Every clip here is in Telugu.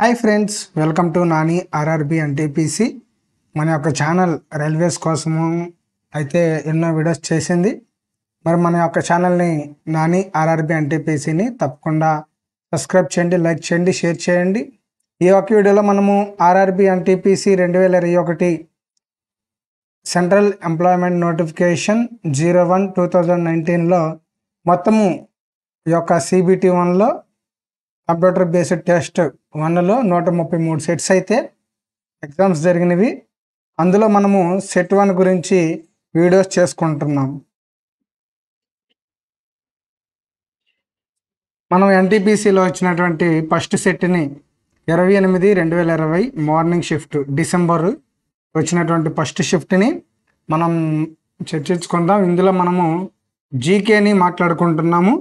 hi friends welcome to Nani RRB and TPC మన యొక్క ఛానల్ రైల్వేస్ కోసము అయితే ఎన్నో వీడియోస్ చేసింది మరి మన యొక్క ఛానల్ని నాని ఆర్ఆర్బి అండ్ టీపీసీని తప్పకుండా సబ్స్క్రైబ్ చేయండి లైక్ చేయండి షేర్ చేయండి ఈ యొక్క వీడియోలో మనము ఆర్ఆర్బి అండ్ టీపీసీ రెండు వేల ఇరవై ఒకటి central employment notification zero one two thousand నైన్టీన్లో మొత్తము ఈ యొక్క సిబిటి వన్లో కంప్యూటర్ బేస్డ్ టెస్ట్ వన్లో నూట ముప్పై మూడు సెట్స్ అయితే ఎగ్జామ్స్ జరిగినవి అందులో మనము సెట్ వన్ గురించి వీడియోస్ చేసుకుంటున్నాం మనం ఎన్టీపీసీలో వచ్చినటువంటి ఫస్ట్ సెట్ని ఇరవై ఎనిమిది రెండు వేల ఇరవై మార్నింగ్ షిఫ్ట్ డిసెంబర్ వచ్చినటువంటి ఫస్ట్ షిఫ్ట్ని మనం చర్చించుకుందాం ఇందులో మనము జీకేని మాట్లాడుకుంటున్నాము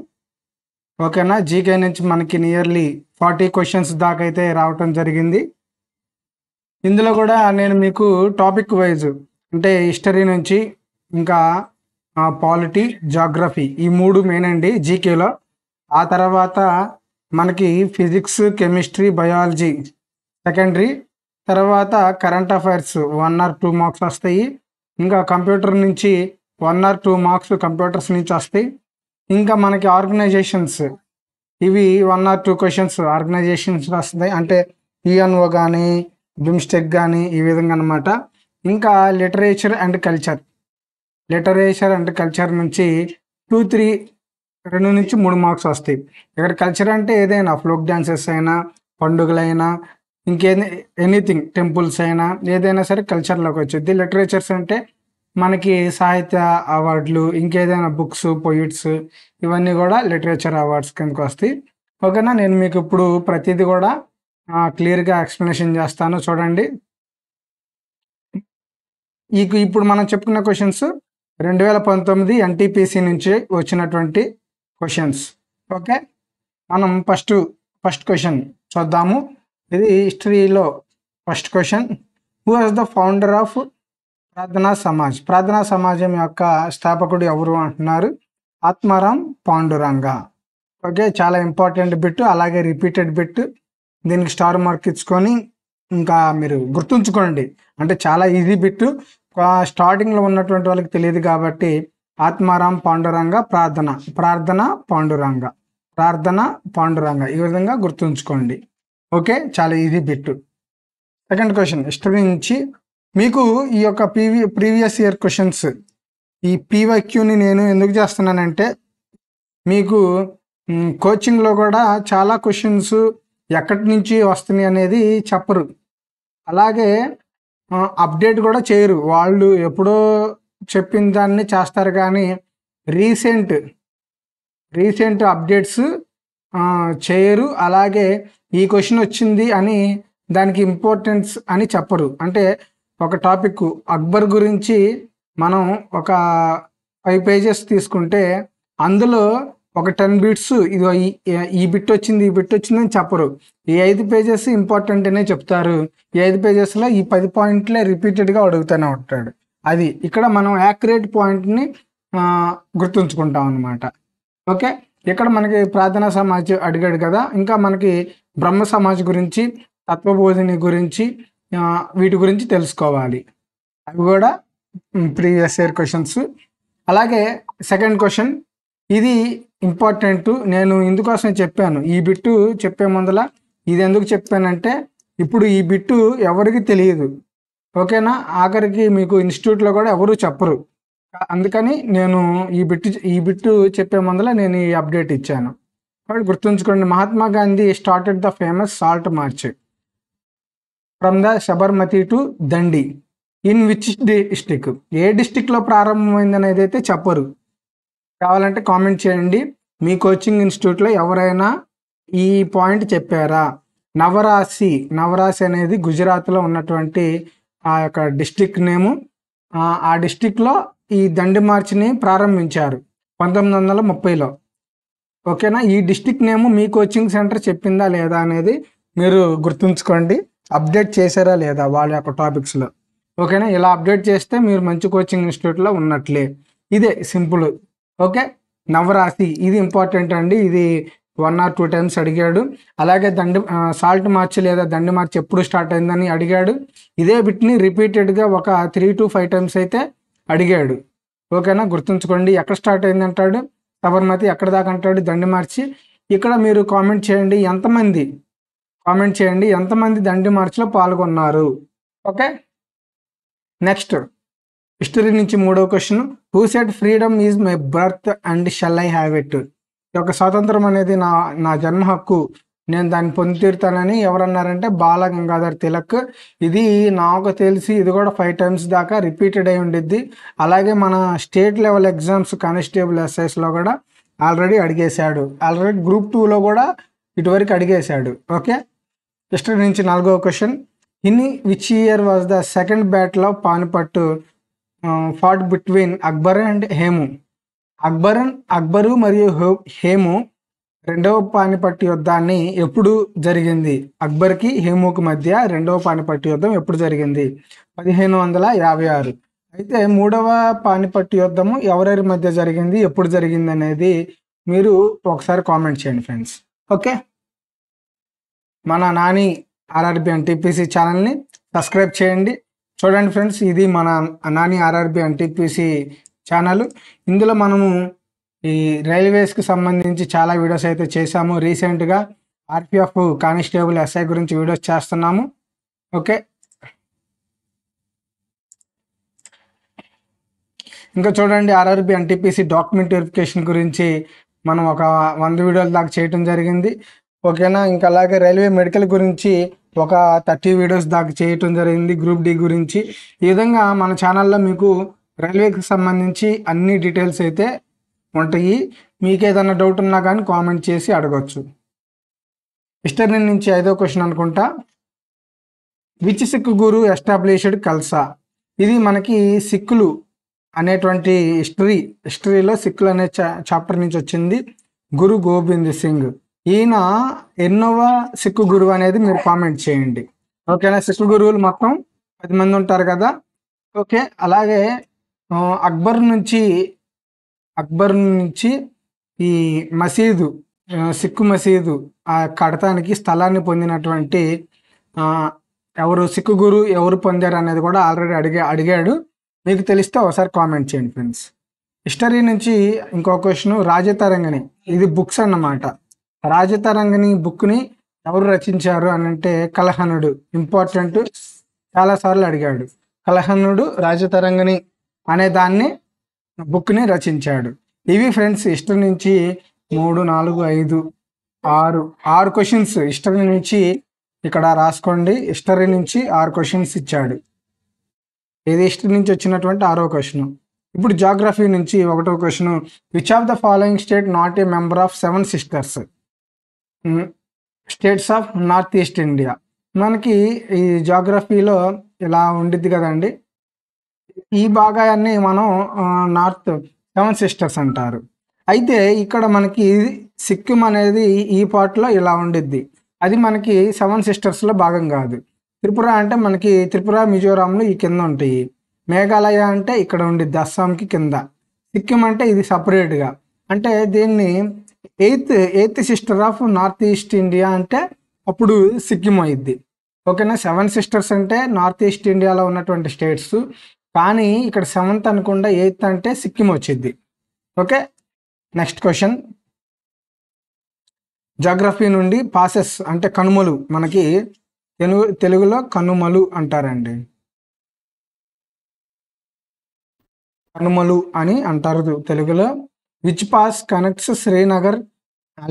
ఓకేనా జీకే నుంచి మనకి నియర్లీ ఫార్టీ క్వశ్చన్స్ దాకా అయితే రావటం జరిగింది ఇందులో కూడా నేను మీకు టాపిక్ వైజ్ అంటే హిస్టరీ నుంచి ఇంకా పాలిటీ జాగ్రఫీ ఈ మూడు మెయిన్ అండి జీకేలో ఆ తర్వాత మనకి ఫిజిక్స్ కెమిస్ట్రీ బయాలజీ సెకండరీ తర్వాత current affairs one or two marks వస్తాయి ఇంకా కంప్యూటర్ నుంచి one or two marks computers నుంచి వస్తాయి ఇంకా మనకి ఆర్గనైజేషన్స్ ఇవి one or two questions organizations వస్తున్నాయి అంటే యుఎన్ఓ కానీ బిమ్స్టెక్ కానీ ఈ విధంగా అనమాట ఇంకా literature and culture literature and culture నుంచి టూ త్రీ రెండు నుంచి మూడు మార్క్స్ వస్తాయి ఇక్కడ కల్చర్ అంటే ఏదైనా ఫ్లోక్ డాన్సెస్ అయినా పండుగలైనా ఇంకేది ఎనీథింగ్ టెంపుల్స్ అయినా ఏదైనా సరే కల్చర్లోకి వచ్చేది లిటరేచర్స్ అంటే మనకి సాహిత్య అవార్డులు ఇంకేదైనా బుక్స్ పొయిట్స్ ఇవన్నీ కూడా లిటరేచర్ అవార్డ్స్ కిందకి వస్తాయి ఓకేనా నేను మీకు ఇప్పుడు ప్రతిదీ కూడా క్లియర్గా ఎక్స్ప్లెనేషన్ చేస్తాను చూడండి ఈ ఇప్పుడు మనం చెప్పుకున్న క్వశ్చన్స్ రెండు వేల పంతొమ్మిది ఎన్టీపీసీ నుంచి వచ్చినటువంటి క్వశ్చన్స్ ఓకే మనం ఫస్ట్ ఫస్ట్ క్వశ్చన్ చూద్దాము ఇది హిస్టరీలో first question who was the founder of Prarthana Samaj ప్రార్థనా సమాజం యొక్క స్థాపకుడు ఎవరు అంటున్నారు ఆత్మారాం పాండురంగ ఓకే చాలా ఇంపార్టెంట్ బిట్ అలాగే రిపీటెడ్ బిట్ దీనికి స్టార్ మార్క్ ఇచ్చుకొని ఇంకా మీరు గుర్తుంచుకోండి అంటే చాలా ఈజీ బిట్ స్టార్టింగ్లో ఉన్నటువంటి వాళ్ళకి తెలియదు కాబట్టి ఆత్మారాం పాండురంగ ప్రార్థన ప్రార్థన పాండురంగ ప్రార్థన పాండురంగ ఈ విధంగా గుర్తుంచుకోండి ఓకే చాలా ఈజీ బిట్టు సెకండ్ క్వశ్చన్ ఇష్టం నుంచి మీకు ఈ యొక్క పీవీ ప్రీవియస్ ఇయర్ క్వశ్చన్స్ ఈ పీవైక్యూని నేను ఎందుకు చేస్తున్నానంటే మీకు కోచింగ్లో కూడా చాలా క్వశ్చన్స్ ఎక్కడి నుంచి వస్తున్నాయి అనేది చెప్పరు అలాగే అప్డేట్ కూడా చేయరు వాళ్ళు ఎప్పుడో చెప్పిన దాన్ని చేస్తారు కానీ రీసెంట్ రీసెంట్ అప్డేట్స్ చేయరు అలాగే ఈ క్వశ్చన్ వచ్చింది అని దానికి ఇంపార్టెన్స్ అని చెప్పరు అంటే ఒక టాపిక్ అక్బర్ గురించి మనం ఒక ఫైవ్ పేజెస్ తీసుకుంటే అందులో ఒక టెన్ బిట్స్ ఇది ఈ బిట్ వచ్చింది ఈ బిట్ వచ్చిందని చెప్పరు ఈ ఐదు పేజెస్ ఇంపార్టెంట్ అనే చెప్తారు ఈ ఐదు పేజెస్లో ఈ పది పాయింట్లే రిపీటెడ్గా అడుగుతూనే ఉంటాడు అది ఇక్కడ మనం యాక్యురేట్ పాయింట్ని గుర్తుంచుకుంటాం అనమాట ఓకే ఇక్కడ మనకి ప్రార్థనా సమాజ్ అడిగాడు కదా ఇంకా మనకి బ్రహ్మ సమాజ్ గురించి తత్వబోధిని గురించి వీటి గురించి తెలుసుకోవాలి అవి కూడా ప్రీవియస్ ఇయర్ క్వశ్చన్స్ అలాగే సెకండ్ క్వశ్చన్ ఇది ఇంపార్టెంట్ నేను ఇందుకోసం చెప్పాను ఈ బిట్టు చెప్పే ముందల ఇది ఎందుకు చెప్పానంటే ఇప్పుడు ఈ బిట్టు ఎవరికి తెలియదు ఓకేనా ఆఖరికి మీకు ఇన్స్టిట్యూట్లో కూడా ఎవరు చెప్పరు అందుకని నేను ఈ బిట్టు ఈ బిట్టు చెప్పే ముందల నేను ఈ అప్డేట్ ఇచ్చాను కాబట్టి గుర్తుంచుకోండి Mahatma Gandhi started the famous salt march from the Sabarmati to Dandi in which district ఏ డిస్టిక్లో ప్రారంభమైంది అనేది అయితే చెప్పరు కావాలంటే కామెంట్ చేయండి మీ కోచింగ్ ఇన్స్టిట్యూట్లో ఎవరైనా ఈ పాయింట్ చెప్పారా నవరాశి నవరాశి అనేది గుజరాత్లో ఉన్నటువంటి ఆ యొక్క డిస్టిక్ నేము ఆ డిస్టిక్లో ఈ దండి మార్చిని ప్రారంభించారు పంతొమ్మిది వందల ముప్పైలో ఓకేనా ఈ డిస్టిక్ నేము మీ కోచింగ్ సెంటర్ చెప్పిందా లేదా అనేది మీరు గుర్తుంచుకోండి అప్డేట్ చేశారా లేదా వాళ్ళ యొక్క టాపిక్స్లో ఓకేనా ఇలా అప్డేట్ చేస్తే మీరు మంచి కోచింగ్ ఇన్స్టిట్యూట్లో ఉన్నట్లే ఇదే సింపుల్ ఓకే నవరాశి ఇది ఇంపార్టెంట్ అండి ఇది వన్ ఆర్ టూ టైమ్స్ అడిగాడు అలాగే దండి సాల్ట్ మార్చ్ లేదా దండి మార్చ్ ఎప్పుడు స్టార్ట్ అయిందని అడిగాడు ఇదే బిట్ని రిపీటెడ్గా ఒక త్రీ టు ఫైవ్ టైమ్స్ అయితే అడిగాడు ఓకేనా గుర్తుంచుకోండి ఎక్కడ స్టార్ట్ అయింది అంటాడు సబర్మతి ఎక్కడ దాకా అంటాడు దండి మార్చి ఇక్కడ మీరు కామెంట్ చేయండి ఎంతమంది కామెంట్ చేయండి ఎంతమంది దండి మార్చిలో పాల్గొన్నారు ఓకే నెక్స్ట్ హిస్టరీ నుంచి మూడో question who said freedom is my birth and shall I have it ఈ యొక్క స్వాతంత్రం అనేది నా నా జన్మ హక్కు నేను దాన్ని పొందితీరుతానని ఎవరన్నారంటే బాల గంగాధర్ తిలక్ ఇది నాకు తెలిసి ఇది కూడా ఫైవ్ టైమ్స్ దాకా రిపీటెడ్ అయి ఉండిద్ది అలాగే మన స్టేట్ లెవెల్ ఎగ్జామ్స్ కానిస్టేబుల్ ఎస్ఐస్లో కూడా ఆల్రెడీ అడిగేశాడు ఆల్రెడీ గ్రూప్ టూలో కూడా ఇటువరకు అడిగేశాడు ఓకే హిస్టరీ నుంచి నాలుగవ question in which year was the second battle of Panipat fought between Akbar and Hemu Akbar Akbar మరియు హేము రెండవ పానిపట్టు యుద్ధాన్ని ఎప్పుడు జరిగింది అక్బర్కి హేముకి మధ్య రెండవ పానిపట్టు యుద్ధం ఎప్పుడు జరిగింది పదిహేను వందల యాభై ఆరు అయితే మూడవ పానిపట్టు యుద్ధము ఎవరెవరి మధ్య జరిగింది ఎప్పుడు జరిగింది అనేది మీరు ఒకసారి కామెంట్ చేయండి ఫ్రెండ్స్ ఓకే మన నాని ఆర్ఆర్బి అండ్ టీపీసీ ఛానల్ని సబ్స్క్రైబ్ చేయండి చూడండి ఫ్రెండ్స్ ఇది మన Nani RRB and TPC channel ఇందులో మనము ఈ రైల్వేస్కి సంబంధించి చాలా వీడియోస్ అయితే చేశాము రీసెంట్గా ఆర్పిఎఫ్ కానిస్టేబుల్ ఎస్ఐ గురించి వీడియోస్ చేస్తున్నాము ఓకే ఇంకా చూడండి ఆర్ఆర్బి ఎన్టీపీసీ డాక్యుమెంట్ వెరిఫికేషన్ గురించి మనం ఒక వంద వీడియోల దాకా చేయటం జరిగింది ఓకేనా ఇంకా అలాగే రైల్వే మెడికల్ గురించి ఒక థర్టీ వీడియోస్ దాకా చేయటం జరిగింది గ్రూప్ డి గురించి ఈ విధంగా మన ఛానల్లో మీకు రైల్వేకి సంబంధించి అన్ని డీటెయిల్స్ అయితే ఉంటాయి మీకు ఏదైనా డౌట్ ఉన్నా కానీ కామెంట్ చేసి అడగచ్చు హిస్టరీ నుంచి ఐదో క్వశ్చన్ అనుకుంటా which Sikh guru established Khalsa ఇది మనకి సిక్కులు అనేటువంటి హిస్టరీ హిస్టరీలో సిక్కులు అనే చాప్టర్ నుంచి వచ్చింది గురు గోబింద్ సింగ్ ఈయన ఎన్నోవ సిక్కు గురువు అనేది మీరు కామెంట్ చేయండి ఓకేనా సిక్కు గురువులు మొత్తం పది మంది ఉంటారు కదా ఓకే అలాగే అక్బర్ నుంచి అక్బర్ నుంచి ఈ మసీదు సిక్కు మసీదు కడతానికి స్థలాన్ని పొందినటువంటి ఎవరు సిక్కు గురు ఎవరు పొందారు అనేది కూడా ఆల్రెడీ అడిగా అడిగాడు మీకు తెలిస్తే ఒకసారి కామెంట్ చేయండి ఫ్రెండ్స్ హిస్టరీ నుంచి ఇంకో క్వశ్చన్ రాజతరంగని ఇది బుక్స్ అన్నమాట రాజతరంగిణి బుక్ని ఎవరు రచించారు అని అంటే కలహనుడు ఇంపార్టెంట్ చాలాసార్లు అడిగాడు కలహనుడు రాజతరంగిణి అనే దాన్ని బుక్ని రచించాడు ఇవి ఫ్రెండ్స్ ఇష్టం నుంచి మూడు నాలుగు ఐదు ఆరు ఆరు క్వశ్చన్స్ హిస్టరీ నుంచి ఇక్కడ రాసుకోండి హిస్టరీ నుంచి ఆరు క్వశ్చన్స్ ఇచ్చాడు ఏది హిస్టరీ నుంచి వచ్చినటువంటి ఆరో క్వశ్చన్ ఇప్పుడు జాగ్రఫీ నుంచి ఒకటో question which of the following state not a member of seven sisters states of north east India మనకి ఈ జాగ్రఫీలో ఇలా ఉండిద్ది కదండి ఈ భాగాన్ని మనం నార్త్ సెవెన్ సిస్టర్స్ అంటారు అయితే ఇక్కడ మనకి సిక్కిం అనేది ఈ పార్ట్లో ఇలా ఉండిద్ది అది మనకి సెవెన్ సిస్టర్స్లో భాగం కాదు త్రిపుర అంటే మనకి త్రిపుర మిజోరాంలు ఈ కింద ఉంటాయి మేఘాలయ అంటే ఇక్కడ ఉండిద్ది అస్సాంకి కింద సిక్కిం అంటే ఇది సపరేట్గా అంటే దీన్ని eighth eighth sister of north east India అంటే అప్పుడు సిక్కిం అయింది ఓకేనా సెవెన్ సిస్టర్స్ అంటే నార్త్ ఈస్ట్ ఇండియాలో ఉన్నటువంటి స్టేట్స్ కానీ ఇక్కడ సెవెంత్ అనుకుండా ఎయిత్ అంటే సిక్కిం వచ్చింది ఓకే నెక్స్ట్ క్వశ్చన్ జాగ్రఫీ నుండి పాసెస్ అంటే కనుమలు మనకి తెలుగు తెలుగులో కనుమలు అంటారండి కనుమలు అని అంటారు తెలుగులో which pass connects Srinagar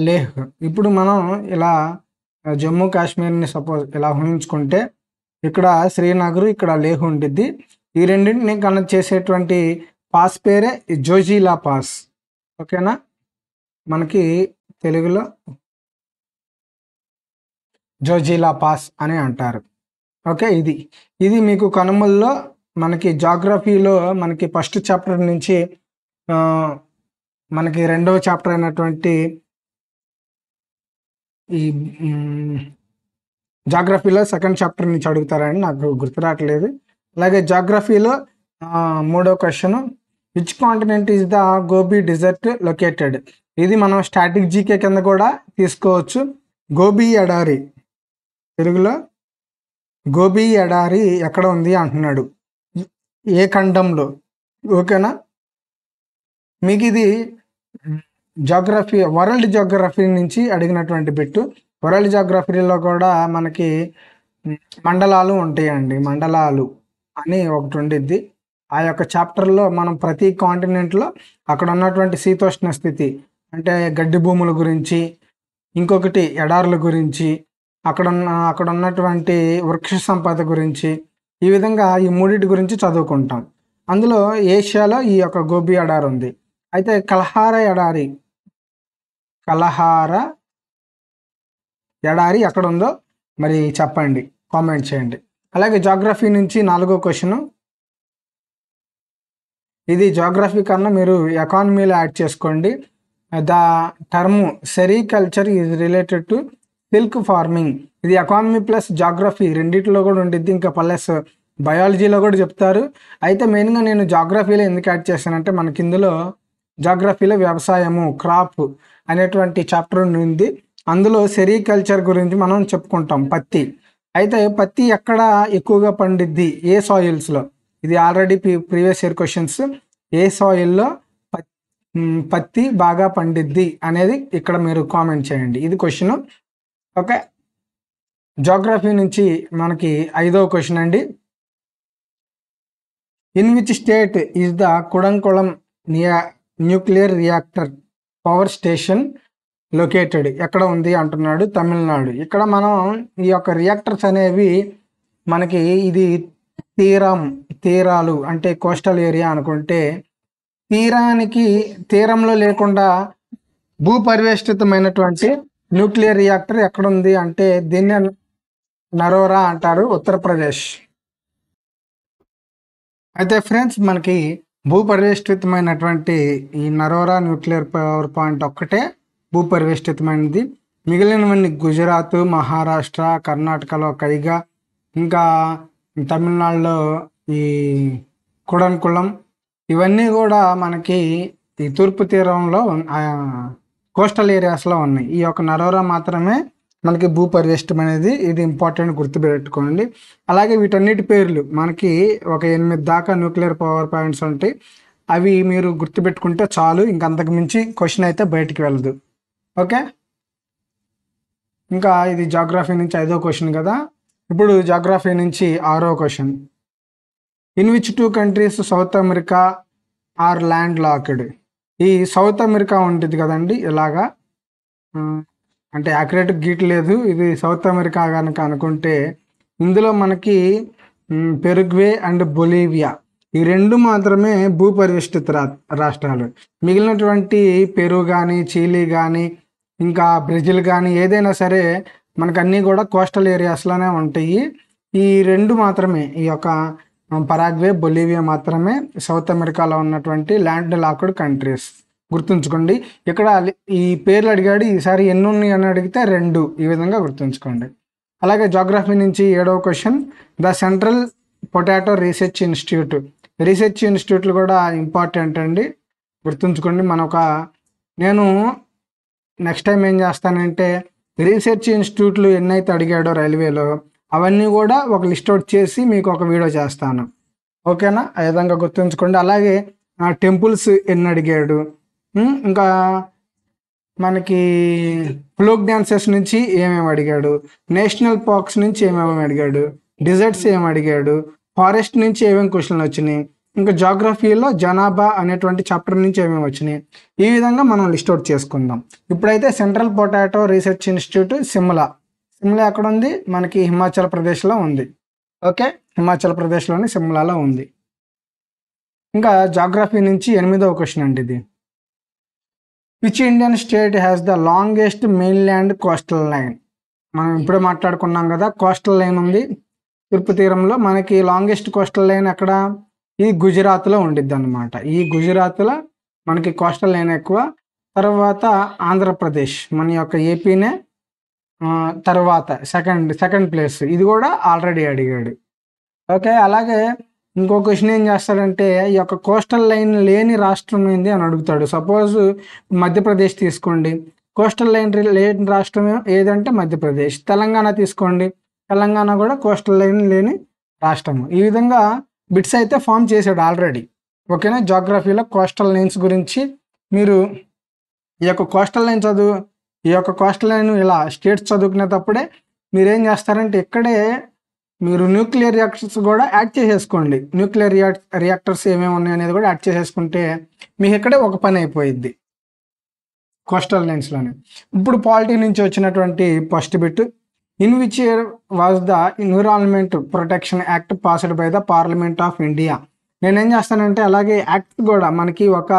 Leh ఇప్పుడు మనం ఇలా జమ్మూ కాశ్మీర్ని సపోజ్ ఇలా ఊహించుకుంటే ఇక్కడ శ్రీనగర్ ఇక్కడ లేహ్ ఉంటుంది ఈ రెండింటిని కనెక్ట్ చేసేటువంటి పాస్ పేరే జోజీలా పాస్ ఓకేనా మనకి తెలుగులో జోజీలా పాస్ అని అంటారు ఓకే ఇది ఇది మీకు కనుమల్లో మనకి జాగ్రఫీలో మనకి ఫస్ట్ చాప్టర్ నుంచి మనకి రెండవ చాప్టర్ అయినటువంటి ఈ జాగ్రఫీలో సెకండ్ చాప్టర్ నుంచి అడుగుతారని నాకు గుర్తు రావట్లేదు అలాగే జాగ్రఫీలో మూడో question which continent is the Gobi desert located ఇది మనం స్టాటిక్ జీకే కింద కూడా తీసుకోవచ్చు గోబీ ఎడారి తెలుగులో గోబీ ఎడారి ఎక్కడ ఉంది అంటున్నాడు ఏ ఖండంలో ఓకేనా మీకు ఇది జాగ్రఫీ వరల్డ్ జాగ్రఫీ నుంచి అడిగినటువంటి బిట్టు వరల్డ్ జాగ్రఫీలో కూడా మనకి మండలాలు ఉంటాయండి మండలాలు అని ఒకటి ఉండిద్ది ఆ యొక్క చాప్టర్లో మనం ప్రతి కాంటినెంట్లో అక్కడ ఉన్నటువంటి శీతోష్ణ స్థితి అంటే గడ్డి భూముల గురించి ఇంకొకటి ఎడార్ల గురించి అక్కడ అక్కడ ఉన్నటువంటి వృక్ష సంపద గురించి ఈ విధంగా ఈ మూడింటి గురించి చదువుకుంటాం అందులో ఏషియాలో ఈ యొక్క గోబీ ఎడార్ ఉంది అయితే కలహార ఎడారి కలహార ఎడారి ఎక్కడ ఉందో మరి చెప్పండి కామెంట్ చేయండి అలాగే జాగ్రఫీ నుంచి నాలుగో క్వశ్చను ఇది జాగ్రఫీ కన్నా మీరు ఎకానమీలో యాడ్ చేసుకోండి the term sericulture is related to silk farming ఇది ఎకానమీ ప్లస్ జాగ్రఫీ రెండింటిలో కూడా ఉండిద్ది ఇంకా ప్లస్ బయాలజీలో కూడా చెప్తారు అయితే మెయిన్గా నేను జాగ్రఫీలో ఎందుకు యాడ్ చేశానంటే మనకి ఇందులో జాగ్రఫీలో వ్యవసాయము క్రాప్ అనేటువంటి చాప్టర్ ఉంది అందులో సెరికల్చర్ గురించి మనం చెప్పుకుంటాం పత్తి అయితే పత్తి ఎక్కడ ఎక్కువగా పండిద్ది ఏ సాయిల్స్లో ఇది ఆల్రెడీ ప్రీవియస్ ఇయర్ క్వశ్చన్స్ ఏ సాయిల్లో పత్తి బాగా పండిద్ది అనేది ఇక్కడ మీరు కామెంట్ చేయండి ఇది క్వశ్చన్ ఓకే జోగ్రఫీ నుంచి మనకి ఐదవ క్వశ్చన్ అండి in which state is the Kudankulam near nuclear reactor power station located ఎక్కడ ఉంది అంటున్నాడు తమిళనాడు ఇక్కడ మనం ఈ యొక్క రియాక్టర్స్ అనేవి మనకి ఇది తీరం తీరాలు అంటే కోస్టల్ ఏరియా అనుకుంటే తీరానికి తీరంలో లేకుండా భూపరివేష్టితమైనటువంటి న్యూక్లియర్ రియాక్టర్ ఎక్కడ ఉంది అంటే దీన్ని నరోరా అంటారు ఉత్తరప్రదేశ్ అయితే ఫ్రెండ్స్ మనకి భూపరివేష్టితమైనటువంటి ఈ నరోరా న్యూక్లియర్ పవర్ పాయింట్ ఒక్కటే భూపరివేష్టితమైనది మిగిలినవన్నీ గుజరాత్ మహారాష్ట్ర కర్ణాటకలో కైగా ఇంకా తమిళనాడులో ఈ కుడన్కుళం ఇవన్నీ కూడా మనకి ఈ తూర్పు తీరంలో కోస్టల్ ఏరియాస్లో ఉన్నాయి ఈ యొక్క నరోరా మాత్రమే మనకి భూ పరివేష్టం అనేది ఇది ఇంపార్టెంట్ గుర్తుపెట్టుకోండి అలాగే వీటన్నిటి పేర్లు మనకి ఒక ఎనిమిది దాకా న్యూక్లియర్ పవర్ పాయింట్స్ ఉంటాయి అవి మీరు గుర్తుపెట్టుకుంటే చాలు ఇంకంతకు మించి క్వశ్చన్ అయితే బయటికి వెళ్ళదు ఓకే ఇంకా ఇది జాగ్రఫీ నుంచి ఐదో క్వశ్చన్ కదా ఇప్పుడు జాగ్రఫీ నుంచి ఆరో question in which two countries south America are landlocked ఈ సౌత్ అమెరికా ఉంటుంది కదండి ఇలాగా అంటే యాక్యురేట్ గీట్ లేదు ఇది సౌత్ అమెరికా కనుక అనుకుంటే ఇందులో మనకి పెరుగ్వే అండ్ బొలీవియా ఈ రెండు మాత్రమే భూపరివేష్టిత రా రాష్ట్రాలు మిగిలినటువంటి పెరు కానీ చీలీ కానీ ఇంకా బ్రెజిల్ కానీ ఏదైనా సరే మనకు అన్నీ కూడా కోస్టల్ ఏరియాస్లోనే ఉంటాయి ఈ రెండు మాత్రమే ఈ యొక్క పరాగ్వే బొలీవియా మాత్రమే సౌత్ అమెరికాలో ఉన్నటువంటి ల్యాండ్ లాక్డ్ కంట్రీస్ గుర్తుంచుకోండి ఇక్కడ ఈ పేర్లు అడిగాడు ఈసారి ఎన్ని ఉన్నాయి అని అడిగితే రెండు ఈ విధంగా గుర్తుంచుకోండి అలాగే జాగ్రఫీ నుంచి ఏడవ question the central potato research institute research ఇన్స్టిట్యూట్లు కూడా ఇంపార్టెంట్ అండి గుర్తుంచుకోండి మన ఒక నేను నెక్స్ట్ టైం ఏం చేస్తానంటే రీసెర్చ్ ఇన్స్టిట్యూట్లు ఎన్నైతే అడిగాడో రైల్వేలో అవన్నీ కూడా ఒక లిస్ట్ అవుట్ చేసి మీకు ఒక వీడియో చేస్తాను ఓకేనా ఆ విధంగా గుర్తుంచుకోండి అలాగే టెంపుల్స్ ఎన్ని అడిగాడు ఇంకా మనకి ఫ్లోక్ డాన్సెస్ నుంచి ఏమేమి అడిగాడు నేషనల్ పార్క్స్ నుంచి ఏమేమి అడిగాడు డిజర్ట్స్ ఏమి అడిగాడు ఫారెస్ట్ నుంచి ఏమేమి క్వశ్చన్లు వచ్చినాయి ఇంకా జాగ్రఫీలో జనాభా అనేటువంటి చాప్టర్ నుంచి ఏమేమి వచ్చినాయి ఈ విధంగా మనం లిస్ట్ అవుట్ చేసుకుందాం ఇప్పుడైతే central potato research institute Shimla Shimla ఎక్కడ ఉంది మనకి హిమాచల్ ప్రదేశ్లో ఉంది ఓకే హిమాచల్ ప్రదేశ్లోని సిమ్లాలో ఉంది ఇంకా జాగ్రఫీ నుంచి ఎనిమిదవ క్వశ్చన్ అండి ఇది which Indian state has the longest mainland coastal line మనం ఇప్పుడే మాట్లాడుకున్నాం కదా కోస్టల్ లైన్ ఉంది తూర్పు తీరంలో మనకి లాంగెస్ట్ కోస్టల్ లైన్ అక్కడ ఈ గుజరాత్లో ఉండిద్ది అనమాట ఈ గుజరాత్లో మనకి కోస్టల్ లైన్ ఎక్కువ తర్వాత ఆంధ్రప్రదేశ్ మన యొక్క ఏపీనే తర్వాత సెకండ్ సెకండ్ ప్లేస్ ఇది కూడా ఆల్రెడీ అడిగాడు ఓకే అలాగే ఇంకో క్వశ్చన్ ఏం చేస్తాడంటే ఈ యొక్క కోస్టల్ లైన్ లేని రాష్ట్రం ఏంది అని అడుగుతాడు సపోజ్ మధ్యప్రదేశ్ తీసుకోండి కోస్టల్ లైన్ లేని రాష్ట్రం ఏదంటే మధ్యప్రదేశ్ తెలంగాణ తీసుకోండి తెలంగాణ కూడా కోస్టల్ లైన్ లేని రాష్ట్రము ఈ విధంగా బిట్స్ అయితే ఫామ్ చేశాడు ఆల్రెడీ ఓకేనా జాగ్రఫీలో కోస్టల్ లైన్స్ గురించి మీరు ఈ యొక్క కోస్టల్ లైన్ చదువు ఈ యొక్క కోస్టల్ లైన్ ఇలా స్టేట్స్ చదువుకునేటప్పుడే మీరేం చేస్తారంటే ఇక్కడే మీరు న్యూక్లియర్ రియాక్టర్స్ కూడా యాడ్ చేసేసుకోండి న్యూక్లియర్ రియాక్టర్స్ ఏమేమి ఉన్నాయి అనేది కూడా యాడ్ చేసేసుకుంటే మీకు ఇక్కడే ఒక పని అయిపోయిద్ది కోస్టల్ లైన్స్లోనే ఇప్పుడు పాలిటీ నుంచి వచ్చినటువంటి first bit in which year was the environment protection act passed by the parliament of India నేనేం చేస్తానంటే అలాగే యాక్ట్ కూడా మనకి ఒక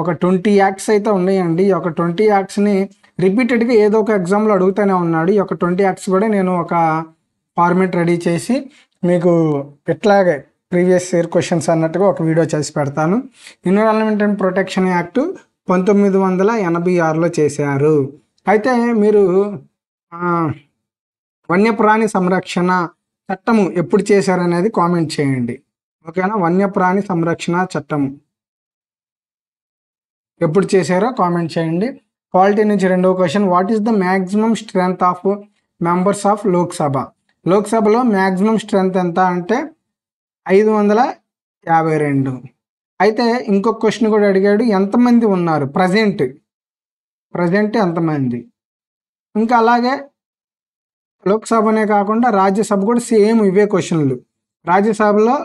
ఒక ట్వంటీ యాక్ట్స్ అయితే ఉన్నాయండి ఒక ట్వంటీ యాక్ట్స్ని రిపీటెడ్గా ఏదో ఒక ఎగ్జామ్లో అడుగుతూనే ఉన్నాడు ఈ యొక్క ట్వంటీ యాక్ట్స్ కూడా నేను ఒక ఫార్మేట్ రెడీ చేసి మీకు ఎట్లాగే ప్రీవియస్ ఇయర్ క్వశ్చన్స్ అన్నట్టుగా ఒక వీడియో చేసి పెడతాను ఎన్విరాన్మెంట్ అండ్ ప్రొటెక్షన్ యాక్ట్ పంతొమ్మిది వందల ఎనభై ఆరులో చేశారు అయితే మీరు వన్యప్రాణి సంరక్షణ చట్టము ఎప్పుడు చేశారనేది కామెంట్ చేయండి ఓకేనా వన్యప్రాణి సంరక్షణ చట్టము ఎప్పుడు చేశారో కామెంట్ చేయండి క్వాలిటీ నుంచి రెండవ question what is the maximum strength of members of Lok Sabha లోక్సభలో మ్యాక్సిమం స్ట్రెంత్ ఎంత అంటే ఐదు వందల యాభై రెండు అయితే ఇంకొక క్వశ్చన్ కూడా అడిగాడు ఎంతమంది ఉన్నారు ప్రజెంట్ ప్రజెంట్ ఎంతమంది ఇంకా అలాగే లోక్సభనే కాకుండా రాజ్యసభ కూడా సేమ్ ఇవే క్వశ్చన్లు రాజ్యసభలో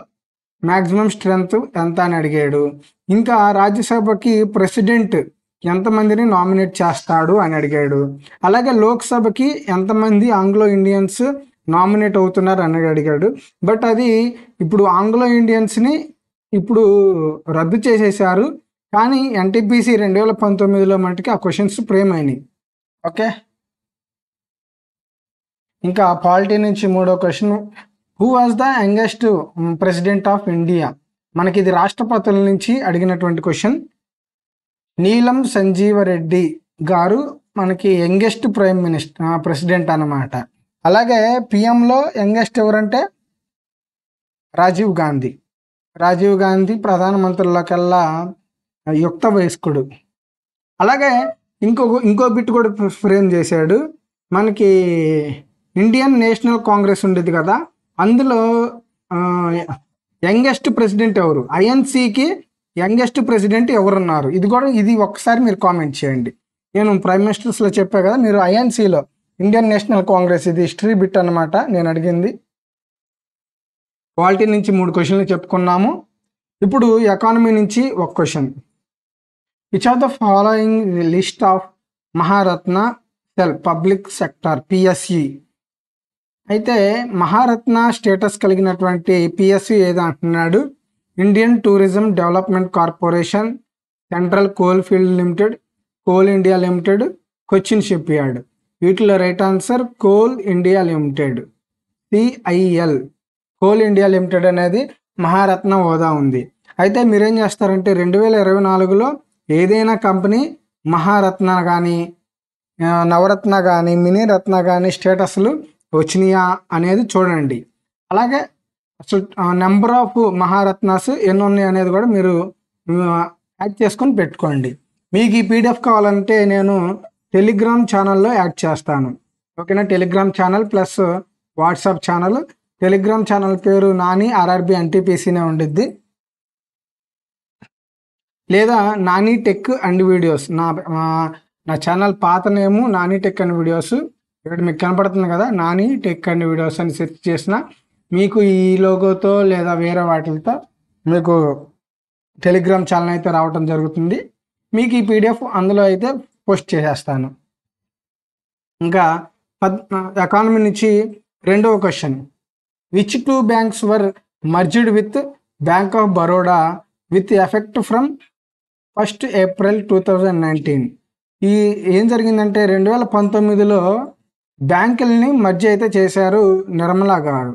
మ్యాక్సిమం స్ట్రెంగ్త్ ఎంత అని అడిగాడు ఇంకా రాజ్యసభకి ప్రెసిడెంట్ ఎంతమందిని నామినేట్ చేస్తాడు అని అడిగాడు అలాగే లోక్సభకి ఎంతమంది ఆంగ్లో ఇండియన్స్ నామినేట్ అవుతున్నారు అని అడిగాడు బట్ అది ఇప్పుడు ఆంగ్లో ఇండియన్స్ని ఇప్పుడు రద్దు చేసేసారు కానీ ఎన్టీపీసీ రెండు వేల పంతొమ్మిదిలో మటుకి ఆ క్వశ్చన్స్ ఫ్రేమ్ అయినాయి ఓకే ఇంకా పాలిటీ నుంచి మూడో question who was the youngest president of India మనకి ఇది రాష్ట్రపతుల నుంచి అడిగినటువంటి క్వశ్చన్ నీలం సంజీవరెడ్డి గారు మనకి యంగెస్ట్ ప్రైమ్ మినిస్టర్ ప్రెసిడెంట్ అన్నమాట అలాగే పిఎంలో యంగెస్ట్ ఎవరంటే రాజీవ్ గాంధీ రాజీవ్ గాంధీ కల్లా యుక్త వయస్కుడు అలాగే ఇంకో ఇంకో బిట్ కూడా ఫ్రేమ్ చేశాడు మనకి ఇండియన్ నేషనల్ కాంగ్రెస్ ఉండేది కదా అందులో యంగెస్ట్ ప్రెసిడెంట్ ఎవరు ఐఎన్సీకి యంగెస్ట్ ప్రెసిడెంట్ ఎవరున్నారు ఇది కూడా ఇది ఒక్కసారి మీరు కామెంట్ చేయండి నేను ప్రైమ్ మినిస్టర్స్లో చెప్పా కదా మీరు ఐఎన్సీలో ఇండియన్ నేషనల్ కాంగ్రెస్ ఇది హిస్టరీ బిట్ అనమాట నేను అడిగింది క్వాలిటీ నుంచి మూడు క్వశ్చన్లు చెప్పుకున్నాము ఇప్పుడు ఎకానమీ నుంచి ఒక question which of the following list of Maharatna cell public sector PSC అయితే మహారత్న స్టేటస్ కలిగినటువంటి పిఎస్సి e ఏదంటున్నాడు Indian tourism development corporation central coal field limited coal India limited question shipyard వీటిలో right answer coal India limited CIL coal India limited అనేది మహారత్న హోదా ఉంది అయితే మీరేం చేస్తారంటే రెండు వేల ఇరవై నాలుగులో ఏదైనా కంపెనీ మహారత్న కానీ నవరత్న కానీ మినీ రత్న కానీ స్టేటస్లు వచ్చినాయా అనేది చూడండి అలాగే అసలు నెంబర్ ఆఫ్ మహారత్నాస్ ఎన్ని ఉన్నాయి అనేది కూడా మీరు యాడ్ చేసుకొని పెట్టుకోండి మీకు ఈ పీడిఎఫ్ కావాలంటే నేను టెలిగ్రామ్ ఛానల్లో యాడ్ చేస్తాను ఓకేనా Telegram channel plus WhatsApp channel Telegram channel పేరు నాని ఆర్ఆర్బి ఎన్టీపీసీనే ఉండిద్ది లేదా నాని టెక్ అండ్ వీడియోస్ నా నా ఛానల్ పాత name Nani tech and videos ఇక్కడ మీకు కనపడుతుంది కదా నాని టెక్ అండ్ వీడియోస్ అని సెర్చ్ చేసిన మీకు ఈ లోగోతో లేదా వేరే వాటితో మీకు టెలిగ్రామ్ ఛానల్ అయితే రావటం జరుగుతుంది మీకు ఈ పీడిఎఫ్ అందులో అయితే పోస్ట్ చేసేస్తాను ఇంకా పద్ ఎకానమీ నుంచి రెండవ question which two banks were merged with bank of Baroda with effect from first April two thousand nineteen ఈ ఏం జరిగిందంటే రెండు వేల పంతొమ్మిదిలో బ్యాంకుల్ని మర్జ్ అయితే చేశారు నిర్మలా గారు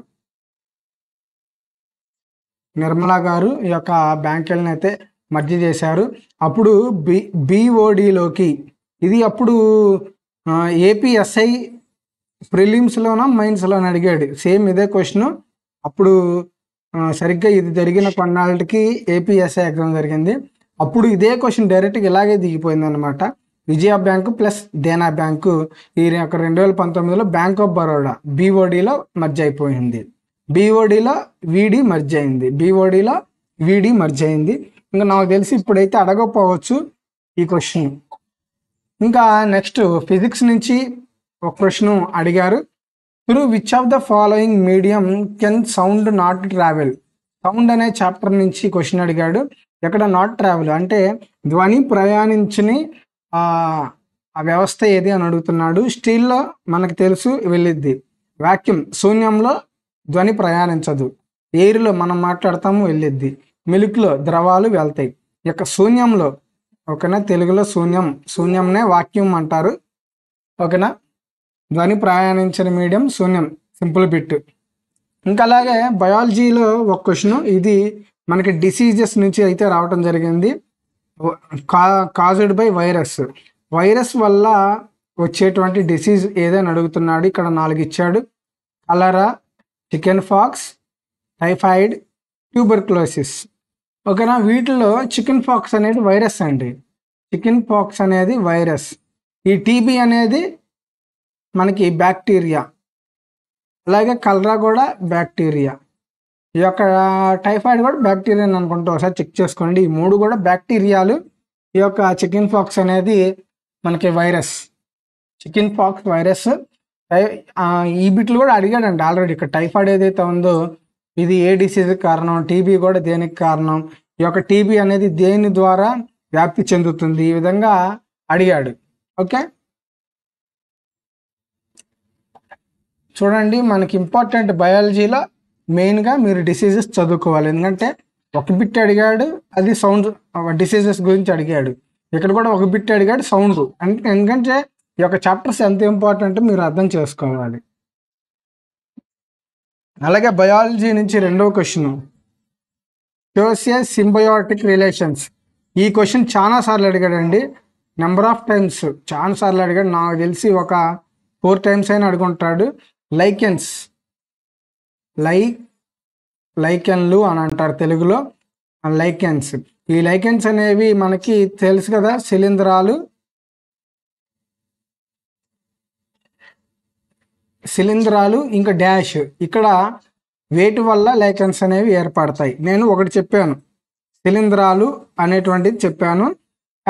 నిర్మలా గారు ఈ యొక్క బ్యాంకులను అయితే మర్జి చేశారు అప్పుడు బి బీఓడిలోకి ఇది అప్పుడు ఏపీఎస్ఐ ప్రిలిమ్స్లోనా మైన్స్లోనా అడిగాడు సేమ్ ఇదే క్వశ్చన్ అప్పుడు సరిగ్గా ఇది జరిగిన కొన్నాళ్ళకి ఏపీఎస్ఐ ఎగ్జామ్ జరిగింది అప్పుడు ఇదే క్వశ్చన్ డైరెక్ట్గా ఇలాగే దిగిపోయింది అనమాట Vijaya bank plus Dena bank ఈ అక్కడ రెండు వేల పంతొమ్మిదిలో బ్యాంక్ ఆఫ్ బరోడా బీఓడిలో మర్జ్ అయిపోయింది బీఓడిలో వీడి మర్జ్ అయింది బీఓడిలో వీడి మర్జ్ అయింది ఇంకా నాకు తెలిసి ఇప్పుడైతే అడగకపోవచ్చు ఈ క్వశ్చన్ ఇంకా నెక్స్ట్ ఫిజిక్స్ నుంచి ఒక ప్రశ్న అడిగారు through which of the following medium can sound not travel sound అనే చాప్టర్ నుంచి క్వశ్చన్ అడిగాడు ఎక్కడ నాట్ ట్రావెల్ అంటే ధ్వని ప్రయాణించని ఆ వ్యవస్థ ఏది అని అడుగుతున్నాడు స్టీల్లో మనకు తెలుసు వెళ్ళిద్ది వాక్యూమ్ శూన్యంలో ధ్వని ప్రయాణించదు ఎయిర్లో మనం మాట్లాడతాము వెళ్ళిద్ది మిల్క్లో ద్రవాలు వెళ్తాయి ఇక శూన్యంలో ఓకేనా తెలుగులో శూన్యం శూన్యంనే వాక్యూమ్ అంటారు ఓకేనా ధ్వని ప్రయాణించిన మీడియం శూన్యం సింపుల్ బిట్ ఇంకా అలాగే బయాలజీలో ఒక క్వశ్చన్ ఇది మనకి డిసీజెస్ నుంచి అయితే రావటం జరిగింది కా కాజ్డ్ బై వైరస్ వైరస్ వల్ల వచ్చేటువంటి డిసీజ్ ఏదైనా అడుగుతున్నాడు ఇక్కడ నాలుగు ఇచ్చాడు cholera chicken pox typhoid tuberculosis ఓకేనా వీటిలో చికెన్ పాక్స్ అనేది వైరస్ అండి చికెన్ పాక్స్ అనేది వైరస్ ఈ టీబీ అనేది మనకి బ్యాక్టీరియా అలాగే కలరా కూడా బ్యాక్టీరియా ఈ యొక్క టైఫాయిడ్ కూడా బ్యాక్టీరియా అని అనుకుంటూ ఒకసారి చెక్ చేసుకోండి ఈ మూడు కూడా బ్యాక్టీరియాలు ఈ యొక్క చికెన్ పాక్స్ అనేది మనకి వైరస్ చికెన్ పాక్స్ వైరస్ ఈ బిట్లు కూడా అడిగాడండి ఆల్రెడీ ఇక్కడ టైఫాయిడ్ ఏదైతే ఉందో ఇది ఏ డిసీజ్కి కారణం టీబీ కూడా దేనికి కారణం ఈ యొక్క టీబీ అనేది దేని ద్వారా వ్యాప్తి చెందుతుంది ఈ విధంగా అడిగాడు ఓకే చూడండి మనకి ఇంపార్టెంట్ బయాలజీలో మెయిన్గా మీరు డిసీజెస్ చదువుకోవాలి ఎందుకంటే ఒక బిట్ అడిగాడు అది సౌండ్ డిసీజెస్ గురించి అడిగాడు ఇక్కడ కూడా ఒక బిట్ అడిగాడు సౌండ్ ఎందుకంటే ఈ యొక్క చాప్టర్స్ ఎంత ఇంపార్టెంట్ మీరు అర్థం చేసుకోవాలి అలాగే బయాలజీ నుంచి రెండవ క్వశ్చన్ క్యూసియస్ సింబయోటిక్ రిలేషన్స్ ఈ క్వశ్చన్ చాలా సార్లు అడిగాడండి నెంబర్ ఆఫ్ టైమ్స్ చాలా సార్లు అడిగాడు నాకు తెలిసి ఒక ఫోర్ టైమ్స్ అయినా అడుగుంటాడు లైకెన్స్ లై లైకెన్లు అని అంటారు తెలుగులో లైకెన్స్ ఈ లైకెన్స్ అనేవి మనకి తెలుసు కదా శిలీంధ్రాలు శిలీంధ్రాలు ఇంకా డాష్ ఇక్కడ వేటి వల్ల లైకన్స్ అనేవి ఏర్పడతాయి నేను ఒకటి చెప్పాను శిలీంధ్రాలు అనేటువంటిది చెప్పాను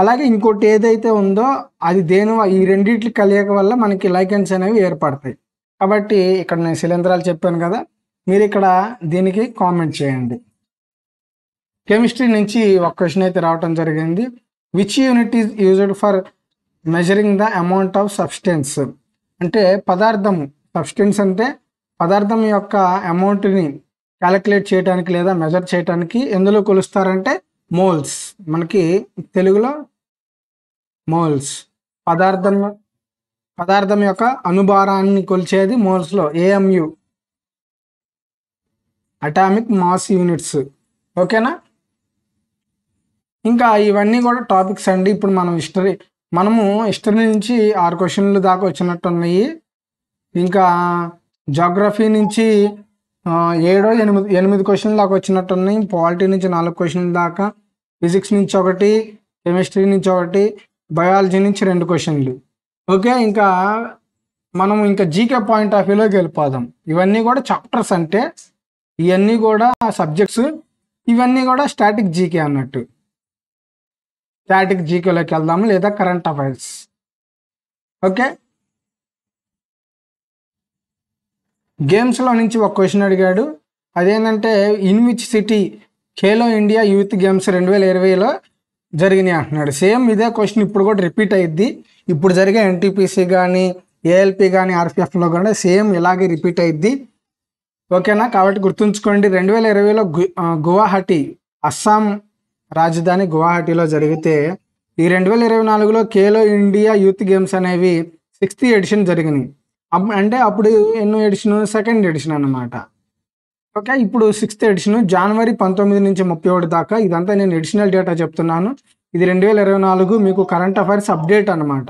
అలాగే ఇంకోటి ఏదైతే ఉందో అది దేని ఈ రెండింటి కలియక వల్ల మనకి లైకన్స్ అనేవి ఏర్పడతాయి కాబట్టి ఇక్కడ నేను శిలింద్రాలు చెప్పాను కదా మీరు ఇక్కడ దీనికి కామెంట్ చేయండి కెమిస్ట్రీ నుంచి ఒక క్వశ్చన్ అయితే రావటం జరిగింది which unit is used for measuring the amount of substance అంటే పదార్థము సబ్స్టెన్స్ అంటే పదార్థం యొక్క అమౌంట్ని క్యాలిక్యులేట్ చేయడానికి లేదా మెజర్ చేయడానికి ఎందులో కొలుస్తారంటే మోల్స్ మనకి తెలుగులో మోల్స్ పదార్థం పదార్థం యొక్క అనుభారాన్ని కొలిచేది మోల్స్లో ఏఎంయు అటామిక్ మాస్ యూనిట్స్ ఓకేనా ఇంకా ఇవన్నీ కూడా టాపిక్స్ అండి ఇప్పుడు మనం హిస్టరీ మనము హిస్టరీ నుంచి ఆరు క్వశ్చన్లు దాకా వచ్చినట్టున్నాయి ఇంకా జాగ్రఫీ నుంచి ఏడో ఎనిమిది ఎనిమిది క్వశ్చన్ల దాకా వచ్చినట్టు ఉన్నాయి పాలిటీ నుంచి నాలుగు క్వశ్చన్ల దాకా ఫిజిక్స్ నుంచి ఒకటి కెమిస్ట్రీ నుంచి ఒకటి బయాలజీ నుంచి రెండు క్వశ్చన్లు ఓకే ఇంకా మనం ఇంకా జీకే పాయింట్ ఆఫ్ వ్యూలోకి వెళ్ళిపోదాం ఇవన్నీ కూడా చాప్టర్స్ అంటే ఇవన్నీ కూడా సబ్జెక్ట్స్ ఇవన్నీ కూడా స్టాటిక్ జీకే అన్నట్టు స్టాటిక్ జీకేలోకి వెళ్దాము లేదా కరెంట్ అఫైర్స్ ఓకే గేమ్స్లో నుంచి ఒక క్వశ్చన్ అడిగాడు అదేంటంటే in which city Khelo India youth games రెండు వేల ఇరవైలో జరిగినాయి అంటున్నాడు సేమ్ ఇదే క్వశ్చన్ ఇప్పుడు కూడా రిపీట్ అయ్యిద్ది ఇప్పుడు జరిగే ఎన్టీపీసీ కానీ ఏఎల్పి కానీ ఆర్పిఎఫ్లో కూడా సేమ్ ఇలాగే రిపీట్ అయ్యిద్ది ఓకేనా కాబట్టి గుర్తుంచుకోండి రెండు వేల ఇరవైలో గువాహటి అస్సాం రాజధాని గువాహటిలో జరిగితే ఈ రెండు వేల ఇరవై నాలుగులో కేలో ఇండియా యూత్ గేమ్స్ అనేవి సిక్స్త్ ఎడిషన్ జరిగినాయి అంటే అప్పుడు ఎన్నో ఎడిషన్ సెకండ్ ఎడిషన్ అనమాట ఓకే ఇప్పుడు సిక్స్త్ ఎడిషన్ జనవరి పంతొమ్మిది నుంచి ముప్పై ఒకటి దాకా ఇదంతా నేను ఎడిషనల్ డేటా చెప్తున్నాను ఇది రెండు వేల ఇరవై నాలుగు మీకు కరెంట్ అఫైర్స్ అప్డేట్ అనమాట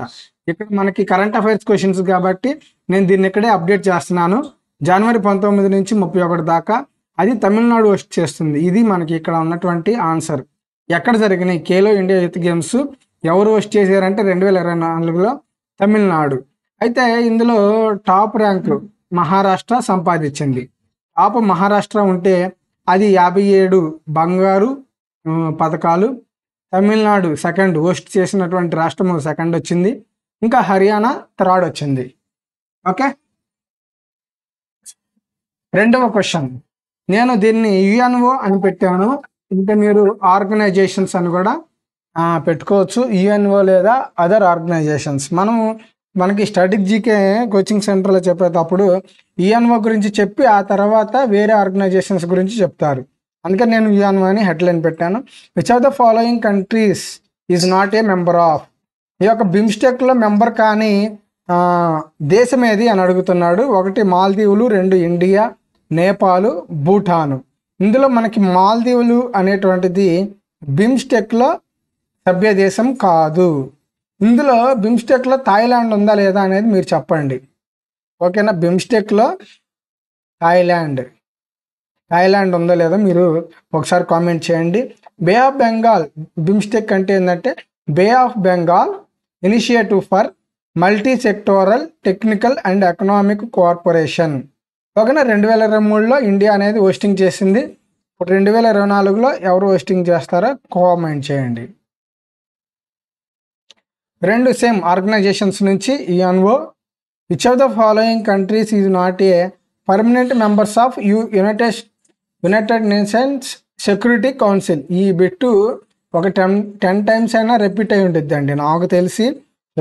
ఇక్కడ మనకి కరెంట్ అఫైర్స్ క్వశ్చన్స్ కాబట్టి నేను దీన్ని ఇక్కడే అప్డేట్ చేస్తున్నాను జనవరి పంతొమ్మిది నుంచి ముప్పై ఒకటి దాకా అది తమిళనాడు వస్ట్ చేస్తుంది ఇది మనకి ఇక్కడ ఉన్నటువంటి ఆన్సర్ ఎక్కడ జరిగినాయి కేలో ఇండియా యూత్ గేమ్స్ ఎవరు వస్ట్ చేశారంటే రెండు వేల ఇరవై నాలుగులో తమిళనాడు అయితే ఇందులో టాప్ ర్యాంకు మహారాష్ట్ర సంపాదించింది టాప్ మహారాష్ట్ర ఉంటే అది యాభై ఏడు బంగారు పథకాలు తమిళనాడు సెకండ్ హోస్ట్ చేసినటువంటి రాష్ట్రం సెకండ్ వచ్చింది ఇంకా హర్యానా థర్డ్ వచ్చింది ఓకే రెండవ క్వశ్చన్ నేను దీన్ని యుఎన్ఓ అని పెట్టాను ఇంకా మీరు ఆర్గనైజేషన్స్ అని కూడా పెట్టుకోవచ్చు యుఎన్ఓ లేదా అదర్ ఆర్గనైజేషన్స్ మనము మనకి స్టాటిక్ జీకే కోచింగ్ సెంటర్లో చెప్పేటప్పుడు ఈఎన్ఓ గురించి చెప్పి ఆ తర్వాత వేరే ఆర్గనైజేషన్స్ గురించి చెప్తారు అందుకని నేను ఈఎన్ఓ అని హెడ్లైన్ పెట్టాను which of the following countries is not a member of ఈ యొక్క బిమ్స్టెక్లో మెంబర్ కానీ దేశం ఏది అని అడుగుతున్నాడు ఒకటి మాల్దీవులు రెండు ఇండియా నేపాల్ భూటాను ఇందులో మనకి మాల్దీవులు అనేటువంటిది బిమ్స్టెక్లో సభ్య దేశం కాదు ఇందులో బిమ్స్టెక్లో థాయిలాండ్ ఉందా లేదా అనేది మీరు చెప్పండి ఓకేనా బిమ్స్టెక్లో థాయిలాండ్ థాయిలాండ్ ఉందో లేదో మీరు ఒకసారి కామెంట్ చేయండి బే ఆఫ్ బెంగాల్ బిమ్స్టెక్ అంటే ఏంటంటే bay of Bengal initiative for multi sectoral technical and economic corporation ఓకేనా రెండు వేల ఇరవై మూడులో ఇండియా అనేది హోస్టింగ్ చేసింది రెండు వేల ఇరవై నాలుగులో ఎవరు హోస్టింగ్ చేస్తారో కామెంట్ చేయండి రెండు సేమ్ ఆర్గనైజేషన్స్ నుంచి ఈఎన్ఓ which of the following countries is not a permanent members of యు united united nations security council ఈ బిట్టు ఒక టెన్ టెన్ టైమ్స్ అయినా రిపీట్ అయి ఉంటుందండి నాకు తెలిసి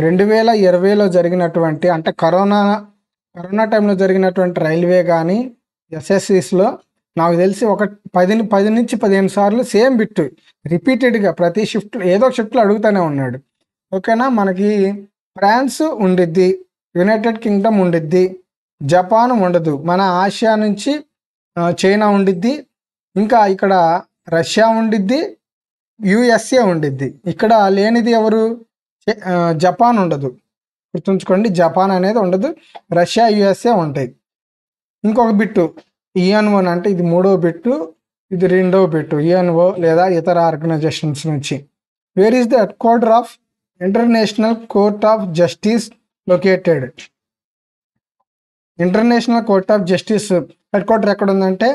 రెండు వేల ఇరవైలో జరిగినటువంటి అంటే కరోనా కరోనా టైంలో జరిగినటువంటి రైల్వే కానీ ఎస్ఎస్సిస్లో నాకు తెలిసి ఒక పది పది నుంచి పదిహేను సార్లు సేమ్ బిట్టు రిపీటెడ్గా ప్రతి షిఫ్ట్ ఏదో షిఫ్ట్లో అడుగుతూనే ఉన్నాడు ఓకేనా మనకి ఫ్రాన్స్ ఉండిద్ది యునైటెడ్ కింగ్డమ్ ఉండిద్ది జపాన్ ఉండదు మన ఆసియా నుంచి చైనా ఉండిద్ది ఇంకా ఇక్కడ రష్యా ఉండిద్ది యుఎస్ఏ ఉండిద్ది ఇక్కడ లేనిది ఎవరు జపాన్ ఉండదు గుర్తుంచుకోండి జపాన్ అనేది ఉండదు రష్యా యుఎస్ఏ ఉంటాయి ఇంకొక బిట్టు ఈఎన్ఓన్ అంటే ఇది మూడో బిట్టు ఇది రెండవ బిట్టు ఈఎన్ఓ లేదా ఇతర ఆర్గనైజేషన్స్ నుంచి where is the headquarter of international court of justice located international court of justice headquarter ఎక్కడ ఉందంటే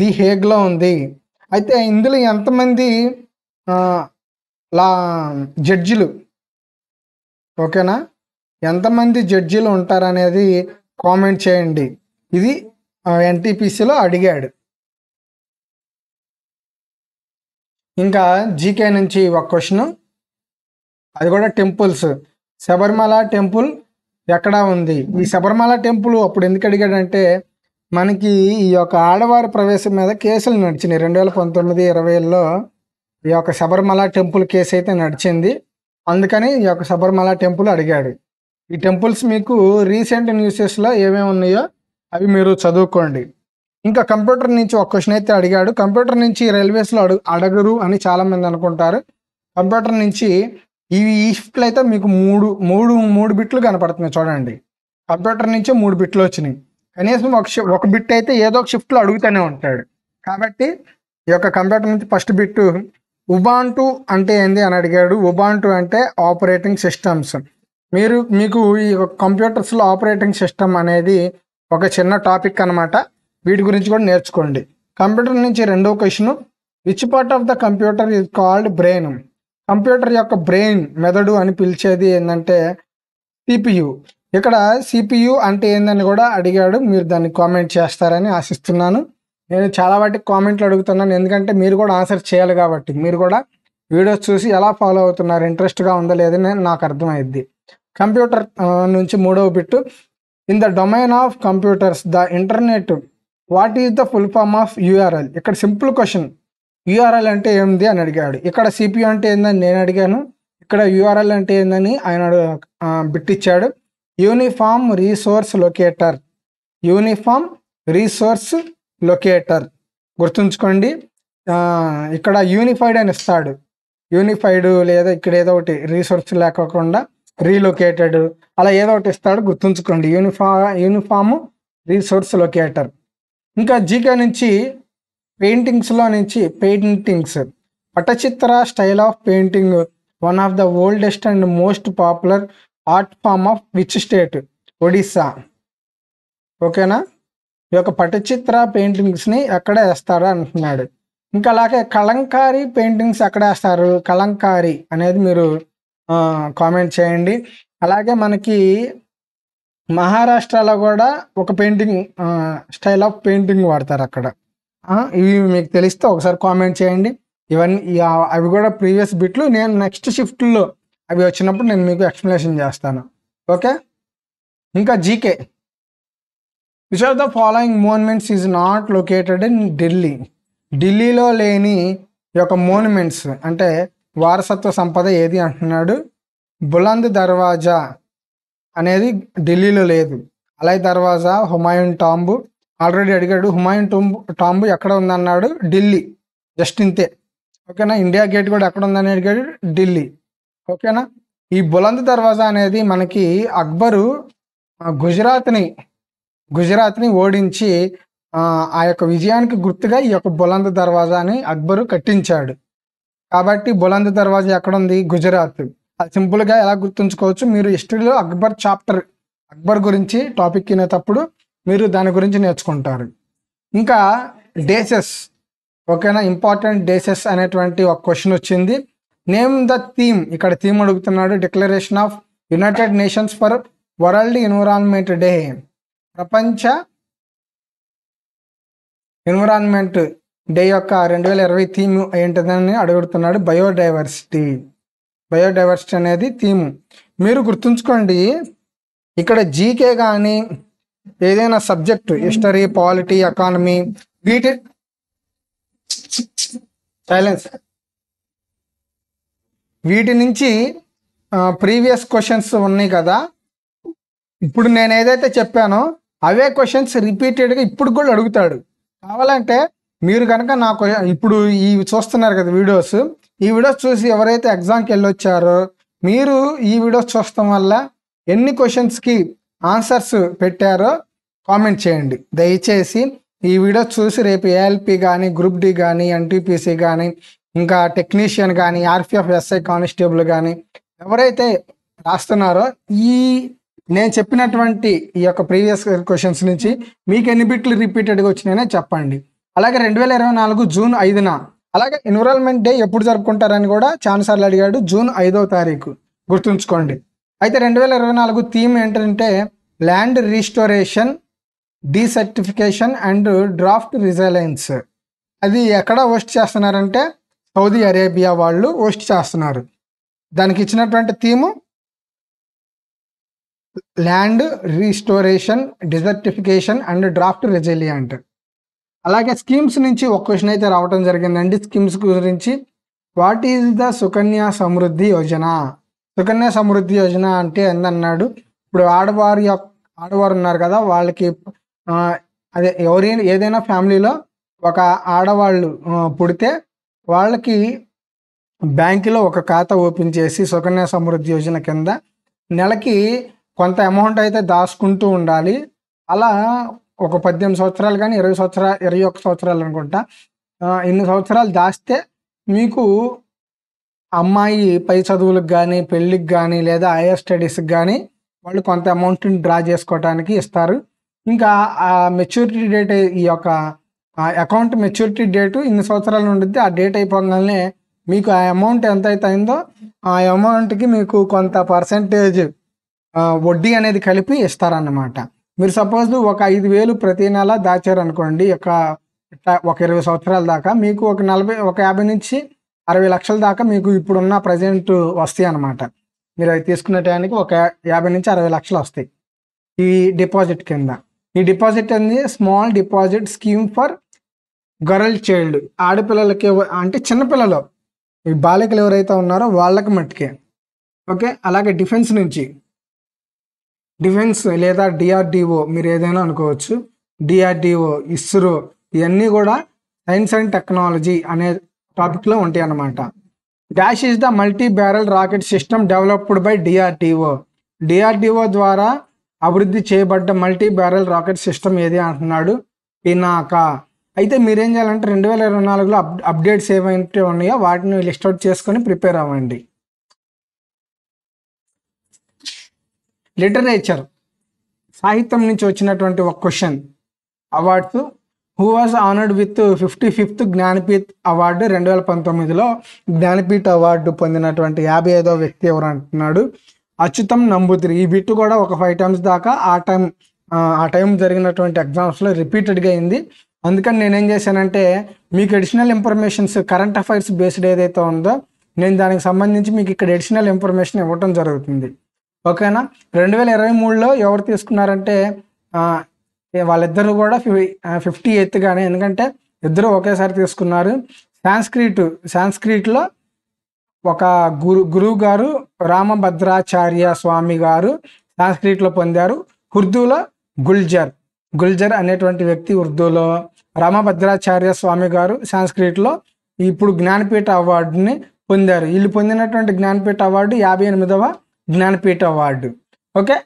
ది హేగ్లో ఉంది అయితే ఇందులో ఎంతమంది లా జడ్జిలు ఓకేనా ఎంతమంది ఉంటారు ఉంటారనేది కామెంట్ చేయండి ఇది ఎన్టీపీసీలో అడిగాడు ఇంకా జీకే నుంచి ఒక క్వశ్చను అది కూడా టెంపుల్స్ శబరిమల టెంపుల్ ఎక్కడ ఉంది ఈ శబరిమల టెంపుల్ అప్పుడు ఎందుకు అడిగాడంటే మనకి ఈ యొక్క ఆడవారి ప్రవేశం మీద కేసులు నడిచినాయి రెండు వేల పంతొమ్మిది ఇరవైలో ఈ యొక్క శబరిమల టెంపుల్ కేసు అయితే నడిచింది అందుకని ఈ యొక్క శబరిమల టెంపుల్ అడిగాడు ఈ టెంపుల్స్ మీకు రీసెంట్ న్యూసెస్లో ఏమేమి ఉన్నాయో అవి మీరు చదువుకోండి ఇంకా కంప్యూటర్ నుంచి ఒక క్వశ్చన్ అయితే అడిగాడు కంప్యూటర్ నుంచి రైల్వేస్లో అడుగు అడగరు అని చాలామంది అనుకుంటారు కంప్యూటర్ నుంచి ఇవి ఈ షిఫ్ట్లు అయితే మీకు మూడు మూడు మూడు బిట్లు కనపడుతున్నాయి చూడండి కంప్యూటర్ నుంచే మూడు బిట్లు వచ్చినాయి కనీసం ఒక ఒక బిట్ అయితే ఏదో ఒక షిఫ్ట్లో అడుగుతూనే ఉంటాడు కాబట్టి ఈ యొక్క కంప్యూటర్ నుంచి ఫస్ట్ బిట్ ఉబాంటు అంటే ఏంది అని అడిగాడు ఉబాంటు అంటే ఆపరేటింగ్ సిస్టమ్స్ మీరు మీకు ఈ కంప్యూటర్స్లో ఆపరేటింగ్ సిస్టమ్ అనేది ఒక చిన్న టాపిక్ అనమాట వీటి గురించి కూడా నేర్చుకోండి కంప్యూటర్ నుంచి రెండో question which part of the computer is called brain computer యొక్క బ్రెయిన్ మెదడు అని పిలిచేది ఏంటంటే సిపియు ఇక్కడ సిపియు అంటే ఏందని కూడా అడిగాడు మీరు దాన్ని కామెంట్ చేస్తారని ఆశిస్తున్నాను నేను చాలా వాటికి కామెంట్లు అడుగుతున్నాను ఎందుకంటే మీరు కూడా ఆన్సర్ చేయాలి కాబట్టి మీరు కూడా వీడియోస్ చూసి ఎలా ఫాలో అవుతున్నారు ఇంట్రెస్ట్గా ఉందా లేదని నాకు అర్థమైద్ది కంప్యూటర్ నుంచి మూడవ bit in the domain of computers the internet what is the full form of URL ఇక్కడ సింపుల్ క్వశ్చన్ యూఆర్ఎల్ అంటే ఏంది అని అడిగాడు ఇక్కడ సిపియు అంటే ఏందని నేను అడిగాను ఇక్కడ యూఆర్ఎల్ అంటే ఏందని ఆయన బిట్టిచ్చాడు uniform resource locator uniform resource locator గుర్తుంచుకోండి ఇక్కడ యూనిఫైడ్ అని ఇస్తాడు యూనిఫైడ్ లేదా ఇక్కడ ఏదో ఒకటి రీసోర్స్ లేకోకుండా రీలొకేటెడ్ అలా ఏదో ఒకటి ఇస్తాడు గుర్తుంచుకోండి యూనిఫా యూనిఫామ్ రీసోర్స్ లొకేటర్ ఇంకా జీకే నుంచి పెయింటింగ్స్లో నుంచి paintings Pattachitra style of painting one of the oldest and most popular art form of which state Odisha ఓకేనా ఈ యొక్క పటచిత్ర పెయింటింగ్స్ని ఎక్కడ వేస్తారు అంటున్నాడు ఇంకా అలాగే కలంకారీ పెయింటింగ్స్ ఎక్కడ వేస్తారు కలంకారీ అనేది మీరు కామెంట్ చేయండి అలాగే మనకి మహారాష్ట్రలో కూడా ఒక పెయింటింగ్ స్టైల్ ఆఫ్ పెయింటింగ్ వాడతారు అక్కడ ఇవి మీకు తెలిస్తే ఒకసారి కామెంట్ చేయండి ఇవన్నీ అవి కూడా ప్రీవియస్ బిట్లు నేను నెక్స్ట్ షిఫ్ట్లో అవి వచ్చినప్పుడు నేను మీకు ఎక్స్ప్లెనేషన్ చేస్తాను ఓకే ఇంకా GK which of the following monuments is not located in Delhi ఢిల్లీలో లేని యొక్క మోన్మెంట్స్ అంటే వారసత్వ సంపద ఏది అంటున్నాడు బులంద్ దర్వాజా అనేది ఢిల్లీలో లేదు అలై దర్వాజా హుమాయూన్ టాంబు ఆల్రెడీ అడిగాడు హుమాయూన్ టూంబ్ టాంబు ఎక్కడ ఉందన్నాడు ఢిల్లీ జస్ట్ ఇంతే ఓకేనా ఇండియా గేట్ కూడా ఎక్కడ ఉందని అడిగాడు ఢిల్లీ ఓకేనా ఈ బులంద్ దర్వాజా అనేది మనకి అక్బరు గుజరాత్ని గుజరాత్ని ఓడించి ఆ యొక్క విజయానికి గుర్తుగా ఈ యొక్క బులంద్ దర్వాజాని అక్బరు కట్టించాడు కాబట్టి బులంద్ దర్వాజా ఎక్కడ ఉంది గుజరాత్ అది సింపుల్గా ఎలా గుర్తుంచుకోవచ్చు మీరు హిస్టరీలో అక్బర్ చాప్టర్ అక్బర్ గురించి టాపిక్ తినేటప్పుడు మీరు దాని గురించి నేర్చుకుంటారు ఇంకా డేసెస్ ఓకేనా ఇంపార్టెంట్ డేసెస్ అనేటువంటి ఒక క్వశ్చన్ వచ్చింది నేమ్ ద థీమ్ ఇక్కడ థీమ్ అడుగుతున్నాడు declaration of united nations for world environment day ప్రపంచ ఎన్విరాన్మెంట్ డే యొక్క రెండు వేల ఇరవై థీమ్ ఏంటిదని అడుగుతున్నాడు బయోడైవర్సిటీ బయోడైవర్సిటీ అనేది థీమ్ మీరు గుర్తుంచుకోండి ఇక్కడ జీకే కానీ ఏదైనా సబ్జెక్ట్ హిస్టరీ పాలిటీ ఎకానమీ వీటి సైలెన్స్ వీటి నుంచి ప్రీవియస్ క్వశ్చన్స్ ఉన్నాయి కదా ఇప్పుడు నేను ఏదైతే చెప్పానో అవే క్వశ్చన్స్ రిపీటెడ్గా ఇప్పుడు కూడా అడుగుతాడు కావాలంటే మీరు కనుక నాకు ఇప్పుడు ఈ చూస్తున్నారు కదా వీడియోస్ ఈ వీడియోస్ చూసి ఎవరైతే ఎగ్జామ్కి వెళ్ళొచ్చారో మీరు ఈ వీడియోస్ చూస్తాం వల్ల ఎన్ని క్వశ్చన్స్కి ఆన్సర్స్ పెట్టారో కామెంట్ చేయండి దయచేసి ఈ వీడియో చూసి రేపు ఏఎల్పి కానీ గ్రూప్ డి కానీ ఎన్టీపీసీ కానీ ఇంకా టెక్నీషియన్ కానీ ఆర్పిఎఫ్ ఎస్ఐ కానిస్టేబుల్ కానీ ఎవరైతే రాస్తున్నారో ఈ నేను చెప్పినటువంటి ఈ యొక్క ప్రీవియస్ క్వశ్చన్స్ నుంచి మీకు ఎన్ని బిట్లు రిపీటెడ్గా వచ్చినాయనే చెప్పండి అలాగే రెండు వేల ఇరవై నాలుగు జూన్ ఐదున అలాగే ఎన్విరాల్మెంట్ డే ఎప్పుడు జరుపుకుంటారని కూడా చాలాసార్లు అడిగాడు జూన్ ఐదో తారీఖు గుర్తుంచుకోండి అయితే రెండు వేల ఇరవై నాలుగు థీమ్ ఏంటంటే land restoration desertification and drought resilience అది ఎక్కడ హోస్ట్ చేస్తున్నారంటే సౌదీ అరేబియా వాళ్ళు హోస్ట్ చేస్తున్నారు దానికి ఇచ్చినటువంటి theme land restoration desertification and drought resilient అలాగే స్కీమ్స్ నుంచి ఒక క్వశ్చన్ అయితే రావడం జరిగిందండి స్కీమ్స్ గురించి what is the Sukanya Samriddhi Yojana Sukanya Samriddhi Yojana అంటే ఎందన్నాడు ఇప్పుడు ఆడవారి యొక్క ఆడవారు ఉన్నారు కదా వాళ్ళకి అదే ఎవరైనా ఏదైనా ఫ్యామిలీలో ఒక ఆడవాళ్ళు పుడితే వాళ్ళకి బ్యాంకులో ఒక ఖాతా ఓపెన్ చేసి సుకన్య సమృద్ధి యోజన కింద నెలకి కొంత అమౌంట్ అయితే దాచుకుంటూ ఉండాలి అలా ఒక పద్దెనిమిది సంవత్సరాలు కానీ ఇరవై సంవత్సరాలు ఇరవై ఒక్క సంవత్సరాలు అనుకుంటా ఇన్ని సంవత్సరాలు దాస్తే మీకు అమ్మాయి పై చదువులకు కానీ పెళ్ళికి కానీ లేదా హైయర్ స్టడీస్కి కానీ వాళ్ళు కొంత అమౌంట్ని డ్రా చేసుకోవడానికి ఇస్తారు ఇంకా ఆ మెచ్యూరిటీ డేట్ ఈ యొక్క అకౌంట్ మెచ్యూరిటీ డేటు ఇన్ని సంవత్సరాలు ఉండిద్ది ఆ డేట్ అయిపోగానే మీకు ఆ అమౌంట్ ఎంత అయితే అయిందో ఆ అమౌంట్కి మీకు కొంత పర్సంటేజ్ వడ్డీ అనేది కలిపి ఇస్తారన్నమాట మీరు సపోజ్ ఒక ఐదు వేలు ప్రతి నెల దాచారనుకోండి ఒక ఒక ఇరవై సంవత్సరాల దాకా మీకు ఒక నలభై ఒక యాభై నుంచి అరవై లక్షల దాకా మీకు ఇప్పుడున్న ప్రజెంట్ వస్తాయి అన్నమాట మీరు అవి తీసుకునే టయానికి ఒక యాభై నుంచి అరవై లక్షలు వస్తాయి ఈ డిపాజిట్ కింద ఈ డిపాజిట్ అనేది small deposit scheme for girl child ఆడపిల్లలకి అంటే చిన్నపిల్లలు ఈ బాలికలు ఎవరైతే ఉన్నారో వాళ్ళకి మట్టుకే ఓకే అలాగే డిఫెన్స్ నుంచి డిఫెన్స్ లేదా డిఆర్డిఓ మీరు ఏదైనా అనుకోవచ్చు డిఆర్డిఓ ఇస్రో ఇవన్నీ కూడా సైన్స్ అండ్ టెక్నాలజీ అనే టాపిక్లో ఉంటాయి అన్నమాట dash is the multi barrel rocket system developed by DRDO DRDO ద్వారా అభివృద్ధి చేయబడ్డ మల్టీ బ్యారల్ రాకెట్ సిస్టమ్ ఏది అంటున్నాడు పినాక అయితే మీరేం చేయాలంటే రెండు వేల ఇరవై నాలుగులో అప్ అప్డేట్స్ ఏమైతే ఉన్నాయో వాటిని లిస్ట్ అవుట్ చేసుకొని ప్రిపేర్ అవ్వండి లిటరేచర్ సాహిత్యం నుంచి వచ్చినటువంటి ఒక question awards who was honoured with fifty fifth Jnanpith award రెండు వేల పంతొమ్మిదిలో జ్ఞానపీఠ్ అవార్డు పొందినటువంటి యాభై ఐదో వ్యక్తి ఎవరు అంటున్నాడు అచ్యుతం నంబుతిరి ఈ బిట్ కూడా ఒక ఫైవ్ టైమ్స్ దాకా ఆ టైం ఆ టైం జరిగినటువంటి ఎగ్జామ్స్లో రిపీటెడ్గా అయింది అందుకని నేనేం చేశానంటే మీకు additional informations current affairs based ఏదైతే ఉందో నేను దానికి సంబంధించి మీకు ఇక్కడ అడిషనల్ ఇన్ఫర్మేషన్ ఇవ్వటం జరుగుతుంది ఓకేనా రెండు వేల ఇరవై మూడులో ఎవరు తీసుకున్నారంటే వాళ్ళిద్దరూ కూడా ఫిఫ్టీ ఎయిత్ కానీ ఎందుకంటే ఇద్దరు ఒకేసారి తీసుకున్నారు సాంస్క్రిట్ సాంస్క్రిట్లో ఒక గురు గురువు గారు రామభద్రాచార్య స్వామి గారు సాంస్క్రిట్లో పొందారు ఉర్దూలో గుల్జర్ గుల్జర్ అనేటువంటి వ్యక్తి ఉర్దూలో రామభద్రాచార్య స్వామి గారు సాంస్క్రిట్లో ఇప్పుడు జ్ఞానపీఠ అవార్డుని పొందారు వీళ్ళు పొందినటువంటి జ్ఞానపీఠ అవార్డు యాభై ఎనిమిదవ జ్ఞానపీఠ అవార్డు ఓకే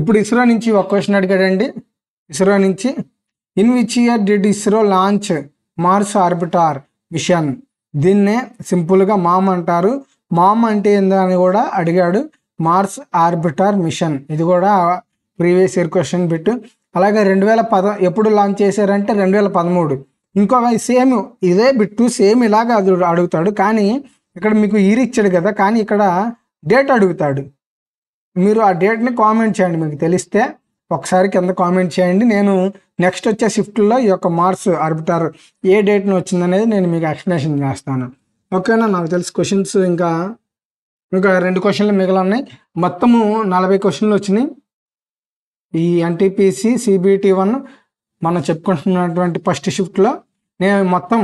ఇప్పుడు ఇస్రో నుంచి ఒక క్వశ్చన్ అడిగాడండి ఇస్రో నుంచి in which year did ISRO launch mars orbiter mission దీన్నే సింపుల్గా మామ్ అంటారు మామ్ అంటే ఏందని కూడా అడిగాడు మార్స్ ఆర్బిటార్ మిషన్ ఇది కూడా ప్రీవియస్ ఇయర్ క్వశ్చన్ పెట్టు అలాగే రెండు వేల పద ఎప్పుడు లాంచ్ చేశారంటే రెండు వేల పదమూడు ఇంకొక సేమ్ ఇదే బిట్టు సేమ్ ఇలాగ అది అడుగుతాడు కానీ ఇక్కడ మీకు ఇయర్ ఇచ్చాడు కదా కానీ ఇక్కడ డేట్ అడుగుతాడు మీరు ఆ డేట్ని కామెంట్ చేయండి మీకు తెలిస్తే ఒకసారి కింద కామెంట్ చేయండి నేను నెక్స్ట్ వచ్చే షిఫ్ట్లో ఈ యొక్క మార్క్స్ ఆర్బిటార్ ఏ డేట్ని వచ్చిందనేది నేను మీకు ఎక్స్ప్లెనేషన్ చేస్తాను ఓకేనా నాకు తెలిసి క్వశ్చన్స్ ఇంకా ఇంకా రెండు క్వశ్చన్లు మిగిలి ఉన్నాయి మొత్తము నలభై క్వశ్చన్లు వచ్చినాయి ఈ ఎన్టీపీసీ సిబిటి వన్ మనం చెప్పుకుంటున్నటువంటి ఫస్ట్ షిఫ్ట్లో నేను మొత్తం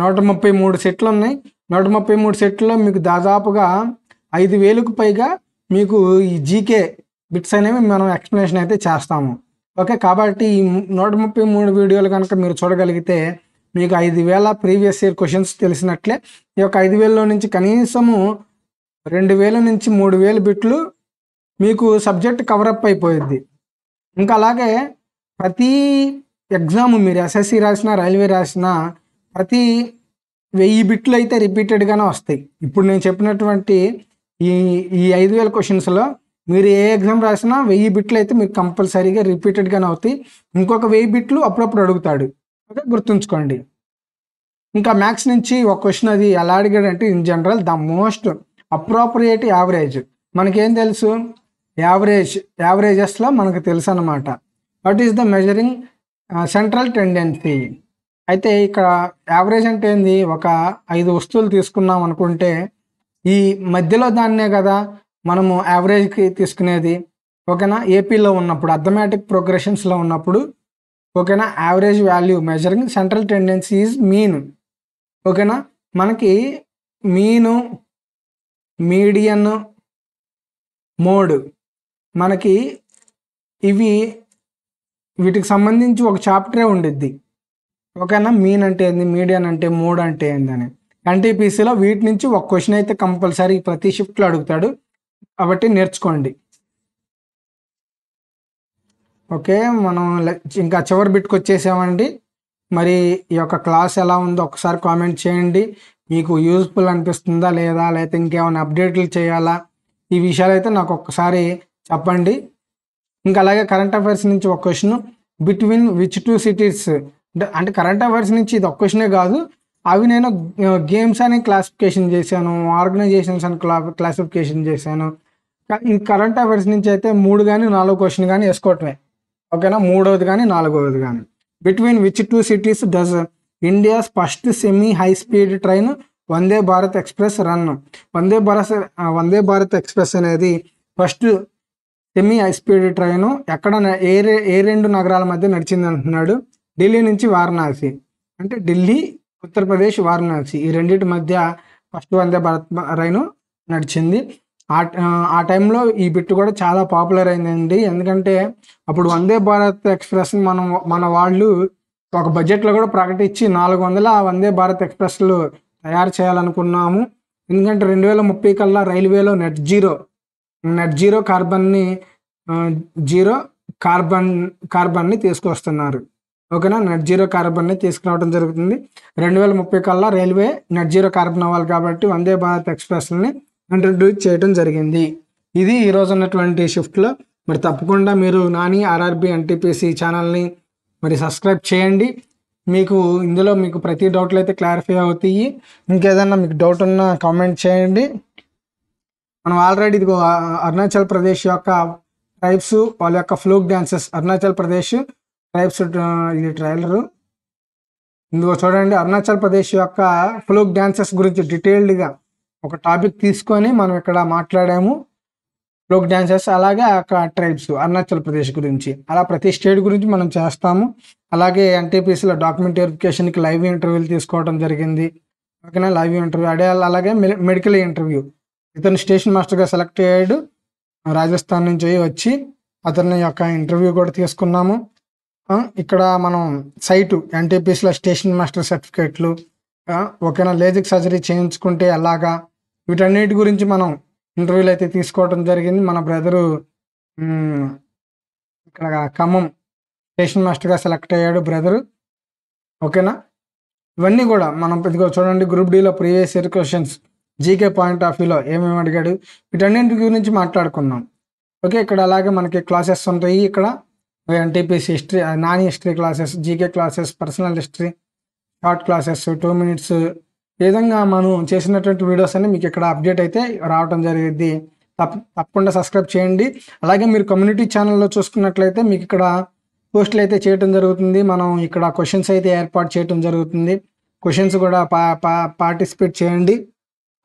నూట ముప్పై మూడు సెట్లు ఉన్నాయి నూట ముప్పై మూడు సెట్లో మీకు దాదాపుగా ఐదు వేలకు పైగా మీకు ఈ జీకే బిట్స్ అనేవి మనం ఎక్స్ప్లెనేషన్ అయితే చేస్తాము ఓకే కాబట్టి ఈ నూట ముప్పై మూడు వీడియోలు కనుక మీరు చూడగలిగితే మీకు ఐదు వేల ప్రీవియస్ ఇయర్ క్వశ్చన్స్ తెలిసినట్లే ఈ యొక్క ఐదు వేలలో నుంచి కనీసము రెండు వేల నుంచి మూడు వేలు బిట్లు మీకు సబ్జెక్ట్ కవరప్ అయిపోయింది ఇంకా అలాగే ప్రతి ఎగ్జామ్ మీరు ఎస్ఎస్సి రాసినా రైల్వే రాసినా ప్రతి వెయ్యి బిట్లు అయితే రిపీటెడ్గానే వస్తాయి ఇప్పుడు నేను చెప్పినటువంటి ఈ ఈ ఐదు వేల క్వశ్చన్స్లో మీరు ఏ ఎగ్జామ్ రాసినా వెయ్యి బిట్లు అయితే మీకు కంపల్సరీగా రిపీటెడ్గానే అవుతాయి ఇంకొక వెయ్యి బిట్లు అప్పుడప్పుడు అడుగుతాడు ఓకే గుర్తుంచుకోండి ఇంకా మ్యాథ్స్ నుంచి ఒక క్వశ్చన్ అది ఎలా అడిగాడంటే in general the most appropriate average మనకేం తెలుసు యావరేజ్ యావరేజెస్లో మనకు తెలుసు అనమాట what is the measuring central tendency అయితే ఇక్కడ యావరేజ్ అంటే ఏంది ఒక ఐదు వస్తువులు తీసుకున్నాం అనుకుంటే ఈ మధ్యలో దాన్నే కదా మనము యావరేజ్కి తీసుకునేది ఓకేనా ఏపీలో ఉన్నప్పుడు అథమాటిక్ ప్రోగ్రెషన్స్లో ఉన్నప్పుడు ఓకేనా average value measuring central tendency is mean ఓకేనా మనకి మీను మీడియన్ మోడ్ మనకి ఇవి వీటికి సంబంధించి ఒక చాప్టరే ఉండిద్ది ఓకేనా మీన్ అంటే ఏంది మీడియన్ అంటే మోడ్ అంటే ఏంది అని ఎన్టీపీసీలో వీటి నుంచి ఒక క్వశ్చన్ అయితే కంపల్సరీ ప్రతి షిఫ్ట్లో అడుగుతాడు కాబట్టి నేర్చుకోండి ఓకే మనం ఇంకా చివరి బిట్కి వచ్చేసామండి మరి ఈ యొక్క క్లాస్ ఎలా ఉందో ఒకసారి కామెంట్ చేయండి మీకు యూజ్ఫుల్ అనిపిస్తుందా లేదా లేకపోతే ఇంకేమైనా అప్డేట్లు చేయాలా ఈ విషయాలు అయితే నాకు ఒక్కసారి చెప్పండి ఇంకా అలాగే కరెంట్ అఫైర్స్ నుంచి ఒక question between which two cities అంటే కరెంట్ అఫైర్స్ నుంచి ఇది ఒక క్వశ్చనే కాదు అవి నేను గేమ్స్ అని క్లాసిఫికేషన్ చేశాను ఆర్గనైజేషన్స్ అని క్లా క్లాసిఫికేషన్ చేశాను ఈ కరెంట్ అఫైర్స్ నుంచి అయితే మూడు కానీ నాలుగు క్వశ్చన్ కానీ వేసుకోవటమే ఓకేనా మూడవది కానీ నాలుగవది కానీ between which two cities does India's first semi high speed train Vande Bharat express run Vande Bharat Vande Bharat express అనేది first semi high speed train ఎక్కడ ఏ ఏ రెండు నగరాల మధ్య నడిచింది అంటున్నాడు ఢిల్లీ నుంచి వారణాసి అంటే ఢిల్లీ ఉత్తరప్రదేశ్ వారణాసి ఈ రెండింటి మధ్య ఫస్ట్ వందే భారత్ రైలు నడిచింది ఆ ఆ టైంలో ఈ బిట్టు కూడా చాలా పాపులర్ అయిందండి ఎందుకంటే అప్పుడు వందే భారత్ ఎక్స్ప్రెస్ మనం మన వాళ్ళు ఒక బడ్జెట్లో కూడా ప్రకటించి నాలుగు వందల ఆ వందే భారత్ ఎక్స్ప్రెస్లు తయారు చేయాలనుకున్నాము ఎందుకంటే రెండు వేల ముప్పై కల్లా రైల్వేలో నెట్ జీరో నెట్ జీరో కార్బన్ని జీరో కార్బన్ కార్బన్ని తీసుకొస్తున్నారు ఓకేనా నెట్ జీరో కార్బన్ని తీసుకురావడం జరుగుతుంది రెండు వేల ముప్పై కల్లా రైల్వే నెట్ జీరో కార్బన్ అవ్వాలి కాబట్టి వందే భారత్ ఎక్స్ప్రెస్ని ఇంట్రడ్యూస్ చేయడం జరిగింది ఇది ఈరోజు ఉన్నటువంటి షిఫ్ట్లో మరి తప్పకుండా మీరు నాని ఆర్ఆర్బి ఎన్టీపీసీ ఛానల్ని మరి సబ్స్క్రైబ్ చేయండి మీకు ఇందులో మీకు ప్రతి డౌట్లు అయితే క్లారిఫై అవుతాయి ఇంకేదన్నా మీకు డౌట్ ఉన్నా కామెంట్ చేయండి మనం ఆల్రెడీ ఇదిగో అరుణాచల్ ప్రదేశ్ యొక్క టైప్స్ వాళ్ళ యొక్క folk dances Arunachal Pradesh tribes ఇది ట్రైలరు ఇందులో చూడండి అరుణాచల్ ప్రదేశ్ యొక్క ఫ్లోక్ డ్యాన్సెస్ గురించి డీటెయిల్డ్గా ఒక టాపిక్ తీసుకొని మనం ఇక్కడ మాట్లాడాము ఫ్లోక్ డ్యాన్సెస్ అలాగే ఆ ట్రైబ్స్ అరుణాచల్ ప్రదేశ్ గురించి అలా ప్రతి స్టేట్ గురించి మనం చేస్తాము అలాగే ఎన్టీపీసీలో డాక్యుమెంట్ వెరిఫికేషన్కి లైవ్ ఇంటర్వ్యూలు తీసుకోవడం జరిగింది ఓకేనా లైవ్ ఇంటర్వ్యూ అడే అలాగే మెడికల్ ఇంటర్వ్యూ ఇతను స్టేషన్ మాస్టర్గా సెలెక్ట్ అయ్యాడు రాజస్థాన్ నుంచి వచ్చి అతని యొక్క ఇంటర్వ్యూ కూడా తీసుకున్నాము ఇక్కడ మనం సైటు ఎన్టీపీసీలో స్టేషన్ మాస్టర్ సర్టిఫికేట్లు ఓకేనా లేజిక్ సర్జరీ చేయించుకుంటే ఎలాగా వీటన్నిటి గురించి మనం ఇంటర్వ్యూలు అయితే తీసుకోవడం జరిగింది మన బ్రదరు ఇక్కడ ఖమ్మం స్టేషన్ మాస్టర్గా సెలెక్ట్ అయ్యాడు బ్రదరు ఓకేనా ఇవన్నీ కూడా మనం ఇదిగో చూడండి గ్రూప్ డీలో previous year questions GK point of వ్యూలో ఏమేమి అడిగాడు వీటన్నింటి గురించి మాట్లాడుకున్నాం ఓకే ఇక్కడ అలాగే మనకి క్లాసెస్ ఉంటాయి ఇక్కడ NTPC history non history classes GK classes personal history short classes two minutes ఈ విధంగా మనం చేసినటువంటి వీడియోస్ అన్ని మీకు ఇక్కడ అప్డేట్ అయితే రావడం జరిగింది తప్ప తప్పకుండా సబ్స్క్రైబ్ చేయండి అలాగే మీరు కమ్యూనిటీ ఛానల్లో చూసుకున్నట్లయితే మీకు ఇక్కడ పోస్టులు అయితే చేయటం జరుగుతుంది మనం ఇక్కడ క్వశ్చన్స్ అయితే ఏర్పాటు చేయటం జరుగుతుంది క్వశ్చన్స్ కూడా పా పా పార్టిసిపేట్ చేయండి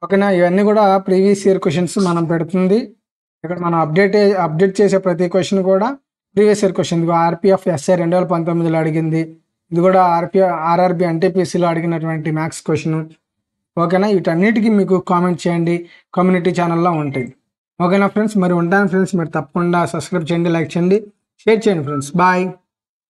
ఓకేనా ఇవన్నీ కూడా ప్రీవియస్ ఇయర్ క్వశ్చన్స్ మనం పెడుతుంది ఇక్కడ మనం అప్డేట్ అప్డేట్ చేసే ప్రతి క్వశ్చన్ కూడా ప్రీవియస్ ఇయర్ క్వశ్చన్ ఇదిగో ఆర్పిఎఫ్ ఎస్ఏ రెండు వేల పంతొమ్మిదిలో అడిగింది ఇది కూడా ఆర్పిఎఫ్ ఆర్ఆర్బి ఎన్టీపీసీలో అడిగినటువంటి మ్యాథ్స్ క్వశ్చన్ ఓకేనా వీటన్నిటికీ మీకు కామెంట్ చేయండి కమ్యూనిటీ ఛానల్లో ఉంటాయి ఓకేనా ఫ్రెండ్స్ మరి ఉంటాను ఫ్రెండ్స్ మీరు తప్పకుండా సబ్స్క్రైబ్ చేయండి లైక్ చేయండి షేర్ చేయండి ఫ్రెండ్స్ బాయ్